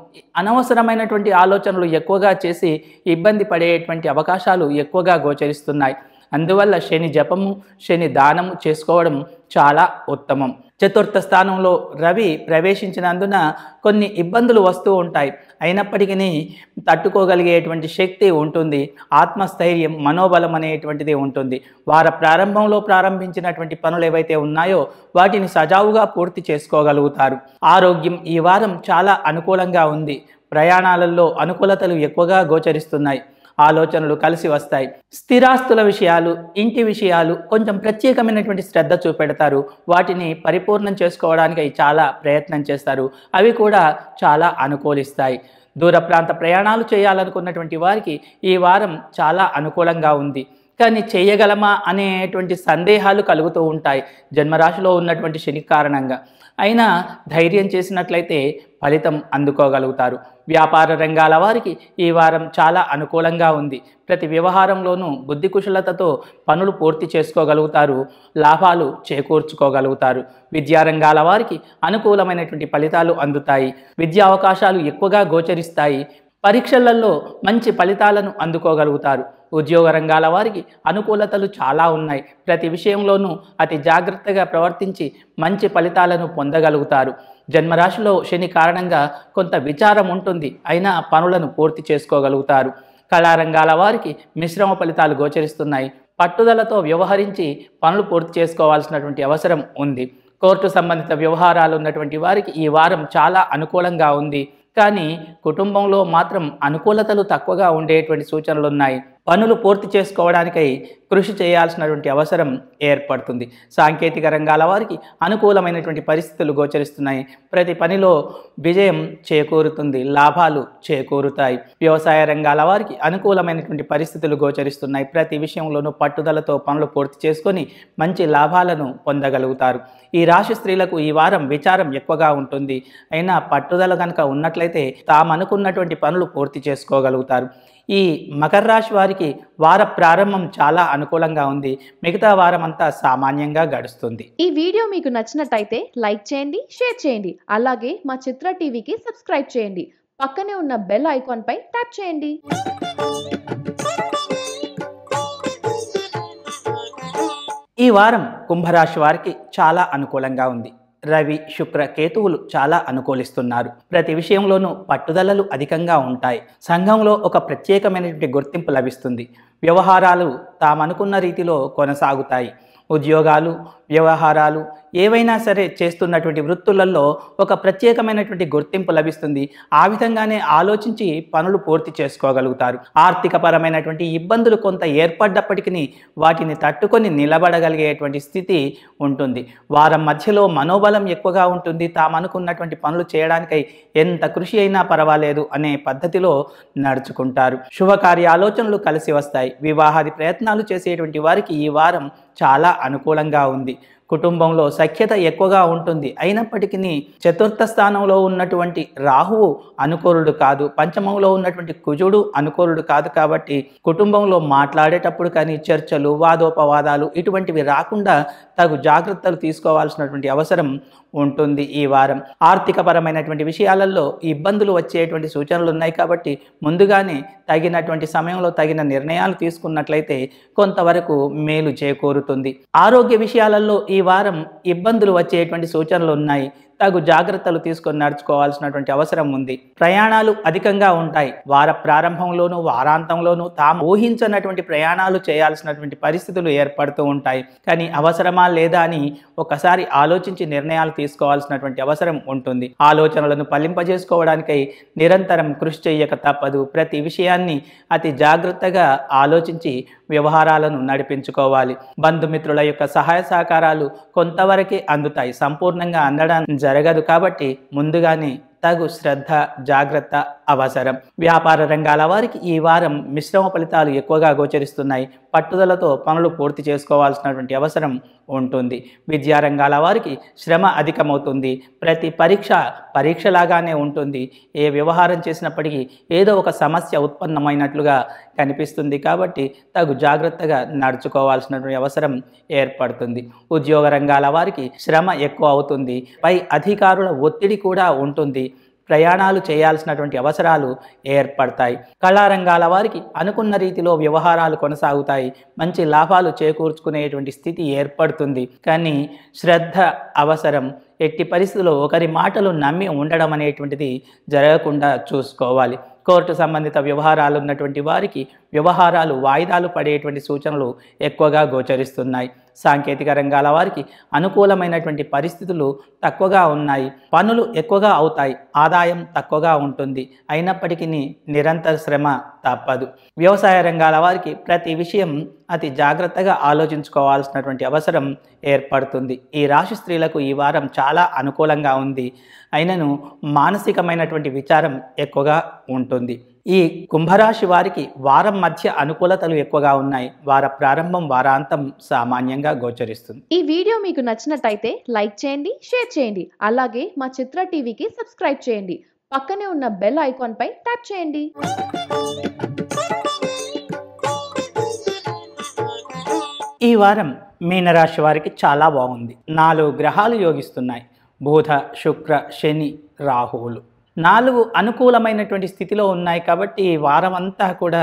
అనవసరమైనటువంటి ఆలోచనలు ఎక్కువగా చేసి ఇబ్బంది పడేటువంటి అవకాశాలు ఎక్కువగా గోచరిస్తున్నాయి అందువల్ల శని జపము శని దానము చేసుకోవడం చాలా ఉత్తమం చతుర్థ స్థానంలో రవి ప్రవేశించినందున కొన్ని ఇబ్బందులు వస్తూ ఉంటాయి అయినప్పటికీ తట్టుకోగలిగేటువంటి శక్తి ఉంటుంది ఆత్మస్థైర్యం మనోబలం అనేటువంటిది ఉంటుంది వార ప్రారంభంలో ప్రారంభించినటువంటి పనులు ఏవైతే ఉన్నాయో వాటిని సజావుగా పూర్తి చేసుకోగలుగుతారు ఆరోగ్యం ఈ వారం చాలా అనుకూలంగా ఉంది ప్రయాణాలలో అనుకూలతలు ఎక్కువగా గోచరిస్తున్నాయి ఆలోచనలు కలిసి వస్తాయి స్థిరాస్తుల విషయాలు ఇంటి విషయాలు కొంచెం ప్రత్యేకమైనటువంటి శ్రద్ధ చూపెడతారు వాటిని పరిపూర్ణం చేసుకోవడానికి చాలా ప్రయత్నం చేస్తారు అవి కూడా చాలా అనుకూలిస్తాయి దూర ప్రాంత ప్రయాణాలు చేయాలనుకున్నటువంటి వారికి ఈ వారం చాలా అనుకూలంగా ఉంది కానీ చేయగలమా అనేటువంటి సందేహాలు కలుగుతూ ఉంటాయి జన్మరాశిలో ఉన్నటువంటి శని కారణంగా అయినా ధైర్యం చేసినట్లయితే ఫలితం అందుకోగలుగుతారు వ్యాపార రంగాల వారికి ఈ వారం చాలా అనుకూలంగా ఉంది ప్రతి వ్యవహారంలోనూ బుద్ధి కుశలతతో పనులు పూర్తి చేసుకోగలుగుతారు లాభాలు చేకూర్చుకోగలుగుతారు విద్యారంగాల వారికి అనుకూలమైనటువంటి ఫలితాలు అందుతాయి విద్యా అవకాశాలు ఎక్కువగా గోచరిస్తాయి పరీక్షలలో మంచి ఫలితాలను అందుకోగలుగుతారు ఉద్యోగ రంగాల వారికి అనుకూలతలు చాలా ఉన్నాయి ప్రతి విషయంలోనూ అతి జాగ్రత్తగా ప్రవర్తించి మంచి ఫలితాలను పొందగలుగుతారు జన్మరాశిలో శని కారణంగా కొంత విచారం ఉంటుంది అయినా పనులను పూర్తి చేసుకోగలుగుతారు కళారంగాల వారికి మిశ్రమ ఫలితాలు గోచరిస్తున్నాయి పట్టుదలతో వ్యవహరించి పనులు పూర్తి చేసుకోవాల్సినటువంటి అవసరం ఉంది కోర్టు సంబంధిత వ్యవహారాలు ఉన్నటువంటి వారికి ఈ వారం చాలా అనుకూలంగా ఉంది కానీ కుటుంబంలో మాత్రం అనుకూలతలు తక్కువగా ఉండేటువంటి సూచనలు ఉన్నాయి పనులు పూర్తి చేసుకోవడానికై కృషి చేయాల్సినటువంటి అవసరం ఏర్పడుతుంది సాంకేతిక రంగాల వారికి అనుకూలమైనటువంటి పరిస్థితులు గోచరిస్తున్నాయి ప్రతి పనిలో విజయం చేకూరుతుంది లాభాలు చేకూరుతాయి వ్యవసాయ రంగాల వారికి అనుకూలమైనటువంటి పరిస్థితులు గోచరిస్తున్నాయి ప్రతి విషయంలోనూ పట్టుదలతో పనులు పూర్తి చేసుకొని మంచి లాభాలను పొందగలుగుతారు ఈ రాశి స్త్రీలకు ఈ వారం విచారం ఎక్కువగా ఉంటుంది అయినా పట్టుదల కనుక ఉన్నట్లయితే తాము అనుకున్నటువంటి పనులు పూర్తి చేసుకోగలుగుతారు ఈ మకర రాశి వారికి వార ప్రారంభం చాలా అనుకూలంగా ఉంది మిగతా వారం అంతా సామాన్యంగా గడుస్తుంది ఈ వీడియో మీకు నచ్చినట్టయితే లైక్ చేయండి షేర్ చేయండి అలాగే మా చిత్ర టీవీకి సబ్స్క్రైబ్ చేయండి పక్కనే ఉన్న బెల్ ఐకాన్ పై ట్యాప్ చేయండి ఈ వారం కుంభరాశి వారికి చాలా అనుకూలంగా ఉంది రవి శుక్ర కేతువులు చాలా అనుకూలిస్తున్నారు ప్రతి విషయంలోనూ పట్టుదలలు అధికంగా ఉంటాయి సంఘంలో ఒక ప్రత్యేకమైనటువంటి గుర్తింపు లభిస్తుంది వ్యవహారాలు తామనుకున్న రీతిలో కొనసాగుతాయి ఉద్యోగాలు వ్యవహారాలు ఏవైనా సరే చేస్తున్నటువంటి వృత్తులలో ఒక ప్రత్యేకమైనటువంటి గుర్తింపు లభిస్తుంది ఆ విధంగానే ఆలోచించి పనులు పూర్తి చేసుకోగలుగుతారు ఆర్థిక పరమైనటువంటి ఇబ్బందులు కొంత ఏర్పడ్డప్పటికీ వాటిని తట్టుకొని నిలబడగలిగేటువంటి స్థితి ఉంటుంది వారం మధ్యలో మనోబలం ఎక్కువగా ఉంటుంది తాము అనుకున్నటువంటి పనులు చేయడానికై ఎంత కృషి అయినా పర్వాలేదు అనే పద్ధతిలో నడుచుకుంటారు శుభకార్య ఆలోచనలు కలిసి వస్తాయి వివాహాది ప్రయత్నాలు చేసేటువంటి వారికి ఈ వారం చాలా అనుకూలంగా ఉంది కుటుంబంలో సఖ్యత ఎక్కువగా ఉంటుంది అయినప్పటికీ చతుర్థ స్థానంలో ఉన్నటువంటి రాహువు అనుకూలుడు కాదు పంచమంలో ఉన్నటువంటి కుజుడు అనుకూలుడు కాదు కాబట్టి కుటుంబంలో మాట్లాడేటప్పుడు కానీ చర్చలు వాదోపవాదాలు ఇటువంటివి రాకుండా తగు జాగ్రత్తలు తీసుకోవాల్సినటువంటి అవసరం ఉంటుంది ఈ వారం ఆర్థికపరమైనటువంటి విషయాలలో ఇబ్బందులు వచ్చేటువంటి సూచనలు ఉన్నాయి కాబట్టి ముందుగానే తగినటువంటి సమయంలో తగిన నిర్ణయాలు తీసుకున్నట్లయితే కొంతవరకు మేలు చేకూరుతుంది ఆరోగ్య విషయాలలో ఈ వారం ఇబ్బందులు వచ్చేటువంటి సూచనలు ఉన్నాయి తగు జాగ్రత్తలు తీసుకొని నడుచుకోవాల్సినటువంటి అవసరం ఉంది ప్రయాణాలు అధికంగా ఉంటాయి వార ప్రారంభంలోనూ వారాంతంలోనూ తాము ఊహించనటువంటి ప్రయాణాలు చేయాల్సినటువంటి పరిస్థితులు ఏర్పడుతూ ఉంటాయి కానీ అవసరమా లేదా అని ఒకసారి ఆలోచించి నిర్ణయాలు తీసుకోవాల్సినటువంటి అవసరం ఉంటుంది ఆలోచనలను పలింపజేసుకోవడానికై నిరంతరం కృషి చేయక తప్పదు ప్రతి విషయాన్ని అతి జాగ్రత్తగా ఆలోచించి వ్యవహారాలను నడిపించుకోవాలి బంధుమిత్రుల యొక్క సహాయ సహకారాలు కొంతవరకే అందుతాయి సంపూర్ణంగా అందడం జరగదు కాబట్టి ముందుగానే తగు శ్రద్ధ జాగ్రత్త అవసరం వ్యాపార రంగాల వారికి ఈ వారం మిశ్రమ ఫలితాలు ఎక్కువగా గోచరిస్తున్నాయి పట్టుదలతో పనులు పూర్తి చేసుకోవాల్సినటువంటి అవసరం ఉంటుంది విద్యారంగాల వారికి శ్రమ అధికమవుతుంది ప్రతి పరీక్ష పరీక్షలాగానే ఉంటుంది ఏ వ్యవహారం చేసినప్పటికీ ఏదో ఒక సమస్య ఉత్పన్నమైనట్లుగా కనిపిస్తుంది కాబట్టి తగు జాగ్రత్తగా నడుచుకోవాల్సినటువంటి అవసరం ఏర్పడుతుంది ఉద్యోగ రంగాల వారికి శ్రమ ఎక్కువ అవుతుంది పై అధికారుల ఒత్తిడి కూడా ఉంటుంది ప్రయాణాలు చేయాల్సినటువంటి అవసరాలు ఏర్పడతాయి కళారంగాల వారికి అనుకున్న రీతిలో వ్యవహారాలు కొనసాగుతాయి మంచి లాభాలు చేకూర్చుకునేటువంటి స్థితి ఏర్పడుతుంది కానీ శ్రద్ధ అవసరం ఎట్టి పరిస్థితుల్లో ఒకరి మాటలు నమ్మి ఉండడం అనేటువంటిది జరగకుండా చూసుకోవాలి కోర్టు సంబంధిత వ్యవహారాలు ఉన్నటువంటి వారికి వ్యవహారాలు వాయిదాలు పడేటువంటి సూచనలు ఎక్కువగా గోచరిస్తున్నాయి సాంకేతిక రంగాల వారికి అనుకూలమైనటువంటి పరిస్థితులు తక్కువగా ఉన్నాయి పనులు ఎక్కువగా అవుతాయి ఆదాయం తక్కువగా ఉంటుంది అయినప్పటికీ నిరంతర శ్రమ తప్పదు వ్యవసాయ రంగాల వారికి ప్రతి విషయం అతి జాగ్రత్తగా ఆలోచించుకోవాల్సినటువంటి అవసరం ఏర్పడుతుంది ఈ రాశి స్త్రీలకు ఈ వారం చాలా అనుకూలంగా ఉంది అయినను మానసికమైనటువంటి విచారం ఎక్కువగా ఉంటుంది ఈ కుంభరాశి వారికి వారం మధ్య అనుకూలతలు ఎక్కువగా ఉన్నాయి వార ప్రారంభం వారాంతం సామాన్యంగా గోచరిస్తుంది ఈ వీడియో మీకు నచ్చినట్టయితే లైక్ చేయండి షేర్ చేయండి అలాగే మా చిత్ర టీవీకి సబ్స్క్రైబ్ చేయండి పక్కనే ఉన్న బెల్ ఐకాన్పై ట్యాప్ చేయండి ఈ వారం మీనరాశి వారికి చాలా బాగుంది నాలుగు గ్రహాలు యోగిస్తున్నాయి బుధ శుక్ర శని రాహువులు నాలుగు అనుకూలమైనటువంటి స్థితిలో ఉన్నాయి కాబట్టి వారం అంతా కూడా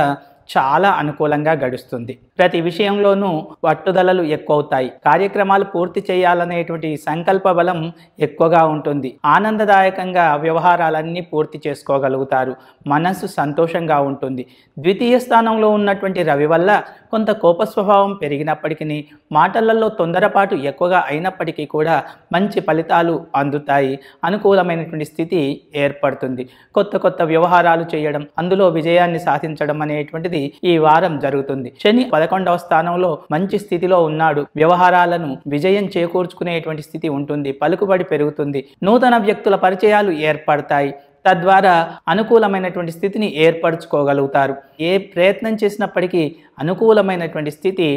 చాలా అనుకూలంగా గడుస్తుంది ప్రతి విషయంలోనూ పట్టుదలలు ఎక్కువవుతాయి కార్యక్రమాలు పూర్తి చేయాలనేటువంటి సంకల్ప బలం ఎక్కువగా ఉంటుంది ఆనందదాయకంగా వ్యవహారాలన్నీ పూర్తి చేసుకోగలుగుతారు మనసు సంతోషంగా ఉంటుంది ద్వితీయ స్థానంలో ఉన్నటువంటి రవి వల్ల కొంత కోపస్వభావం పెరిగినప్పటికీ మాటలలో తొందరపాటు ఎక్కువగా అయినప్పటికీ కూడా మంచి ఫలితాలు అందుతాయి అనుకూలమైనటువంటి స్థితి ఏర్పడుతుంది కొత్త కొత్త వ్యవహారాలు చేయడం అందులో విజయాన్ని సాధించడం అనేటువంటిది ఈ వారం జరుగుతుంది శని పదకొండవ స్థానంలో మంచి స్థితిలో ఉన్నాడు వ్యవహారాలను విజయం చేకూర్చుకునేటువంటి స్థితి ఉంటుంది పలుకుబడి పెరుగుతుంది నూతన వ్యక్తుల పరిచయాలు ఏర్పడతాయి తద్వారా అనుకూలమైనటువంటి స్థితిని ఏర్పరచుకోగలుగుతారు ఏ ప్రయత్నం చేసినప్పటికీ అనుకూలమైనటువంటి స్థితి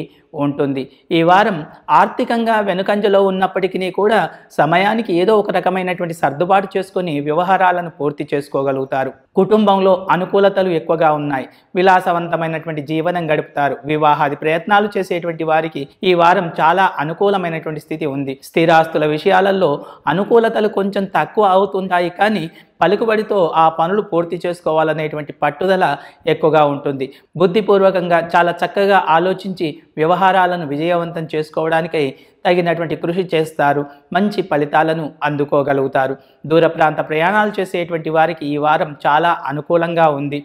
ఉంటుంది ఈ వారం ఆర్థికంగా వెనుకంజలో ఉన్నప్పటికీ కూడా సమయానికి ఏదో ఒక రకమైనటువంటి సర్దుబాటు చేసుకొని వ్యవహారాలను పూర్తి చేసుకోగలుగుతారు కుటుంబంలో అనుకూలతలు ఎక్కువగా ఉన్నాయి విలాసవంతమైనటువంటి జీవనం గడుపుతారు వివాహాది ప్రయత్నాలు చేసేటువంటి వారికి ఈ వారం చాలా అనుకూలమైనటువంటి స్థితి ఉంది స్థిరాస్తుల విషయాలలో అనుకూలతలు కొంచెం తక్కువ అవుతుంటాయి కానీ పలుకుబడితో ఆ పనులు పూర్తి చేసుకోవాలనేటువంటి పట్టుదల ఎక్కువగా ఉంటుంది బుద్ధిపూర్వకంగా చాలా చాలా చక్కగా ఆలోచించి వ్యవహారాలను విజయవంతం చేసుకోవడానికై తగినటువంటి కృషి చేస్తారు మంచి ఫలితాలను అందుకోగలుగుతారు దూర ప్రాంత ప్రయాణాలు చేసేటువంటి వారికి ఈ వారం చాలా అనుకూలంగా ఉంది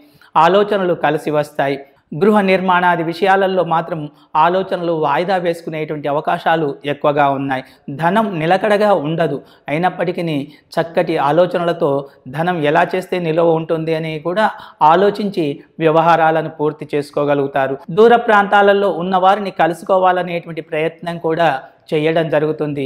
ఆలోచనలు కలిసి వస్తాయి గృహ నిర్మాణాది విషయాలలో మాత్రం ఆలోచనలు వాయిదా వేసుకునేటువంటి అవకాశాలు ఎక్కువగా ఉన్నాయి ధనం నిలకడగా ఉండదు అయినప్పటికీ చక్కటి ఆలోచనలతో ధనం ఎలా చేస్తే నిలువ ఉంటుంది అని కూడా ఆలోచించి వ్యవహారాలను పూర్తి చేసుకోగలుగుతారు దూర ప్రాంతాలలో ఉన్నవారిని కలుసుకోవాలనేటువంటి ప్రయత్నం కూడా చేయడం జరుగుతుంది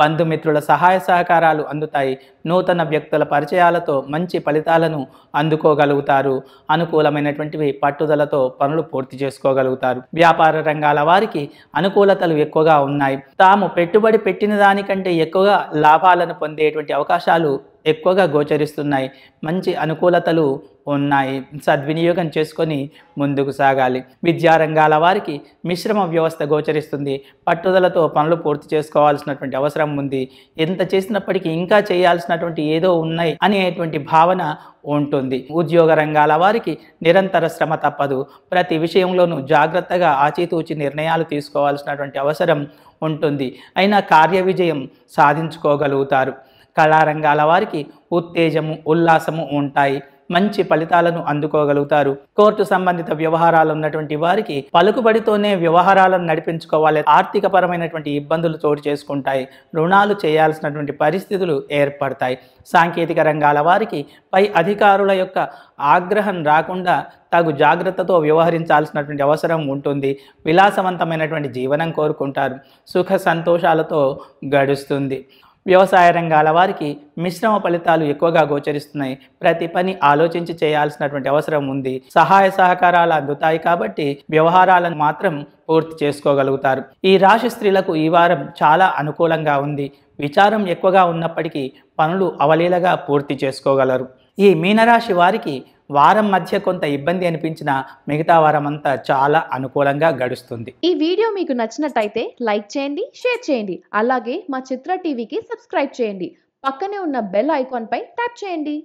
బంధుమిత్రుల సహాయ సహకారాలు అందుతాయి నూతన వ్యక్తుల పరిచయాలతో మంచి ఫలితాలను అందుకోగలుగుతారు అనుకూలమైనటువంటివి పట్టుదలతో పనులు పూర్తి చేసుకోగలుగుతారు వ్యాపార రంగాల వారికి అనుకూలతలు ఎక్కువగా ఉన్నాయి తాము పెట్టుబడి పెట్టిన దానికంటే ఎక్కువగా లాభాలను పొందేటువంటి అవకాశాలు ఎక్కువగా గోచరిస్తున్నాయి మంచి అనుకూలతలు ఉన్నాయి సద్వినియోగం చేసుకొని ముందుకు సాగాలి విద్యారంగాల వారికి మిశ్రమ వ్యవస్థ గోచరిస్తుంది పట్టుదలతో పనులు పూర్తి చేసుకోవాల్సినటువంటి అవసరం ఉంది ఎంత చేసినప్పటికీ ఇంకా చేయాల్సినటువంటి ఏదో ఉన్నాయి అనేటువంటి భావన ఉంటుంది ఉద్యోగ రంగాల వారికి నిరంతర శ్రమ తప్పదు ప్రతి విషయంలోనూ జాగ్రత్తగా ఆచితూచి నిర్ణయాలు తీసుకోవాల్సినటువంటి అవసరం ఉంటుంది అయినా కార్య విజయం సాధించుకోగలుగుతారు కళారంగాల వారికి ఉత్తేజము ఉల్లాసము ఉంటాయి మంచి ఫలితాలను అందుకోగలుగుతారు కోర్టు సంబంధిత వ్యవహారాలు ఉన్నటువంటి వారికి పలుకుబడితోనే వ్యవహారాలను నడిపించుకోవాలి ఆర్థిక పరమైనటువంటి ఇబ్బందులు చోటు చేసుకుంటాయి రుణాలు చేయాల్సినటువంటి పరిస్థితులు ఏర్పడతాయి సాంకేతిక రంగాల వారికి పై అధికారుల యొక్క ఆగ్రహం రాకుండా తగు జాగ్రత్తతో వ్యవహరించాల్సినటువంటి అవసరం ఉంటుంది విలాసవంతమైనటువంటి జీవనం కోరుకుంటారు సుఖ సంతోషాలతో గడుస్తుంది వ్యవసాయ రంగాల వారికి మిశ్రమ ఫలితాలు ఎక్కువగా గోచరిస్తున్నాయి ప్రతి పని ఆలోచించి చేయాల్సినటువంటి అవసరం ఉంది సహాయ సహకారాలు అందుతాయి కాబట్టి వ్యవహారాలను మాత్రం పూర్తి చేసుకోగలుగుతారు ఈ రాశి స్త్రీలకు ఈ వారం చాలా అనుకూలంగా ఉంది విచారం ఎక్కువగా ఉన్నప్పటికీ పనులు అవలీలగా పూర్తి చేసుకోగలరు ఈ మీనరాశి వారికి వారం మధ్య కొంత ఇబ్బంది అనిపించిన మిగతా వారం అంతా చాలా అనుకూలంగా గడుస్తుంది ఈ వీడియో మీకు నచ్చినట్టయితే లైక్ చేయండి షేర్ చేయండి అలాగే మా చిత్ర టీవీకి సబ్స్క్రైబ్ చేయండి పక్కనే ఉన్న బెల్ ఐకాన్ పై ట్యాప్ చేయండి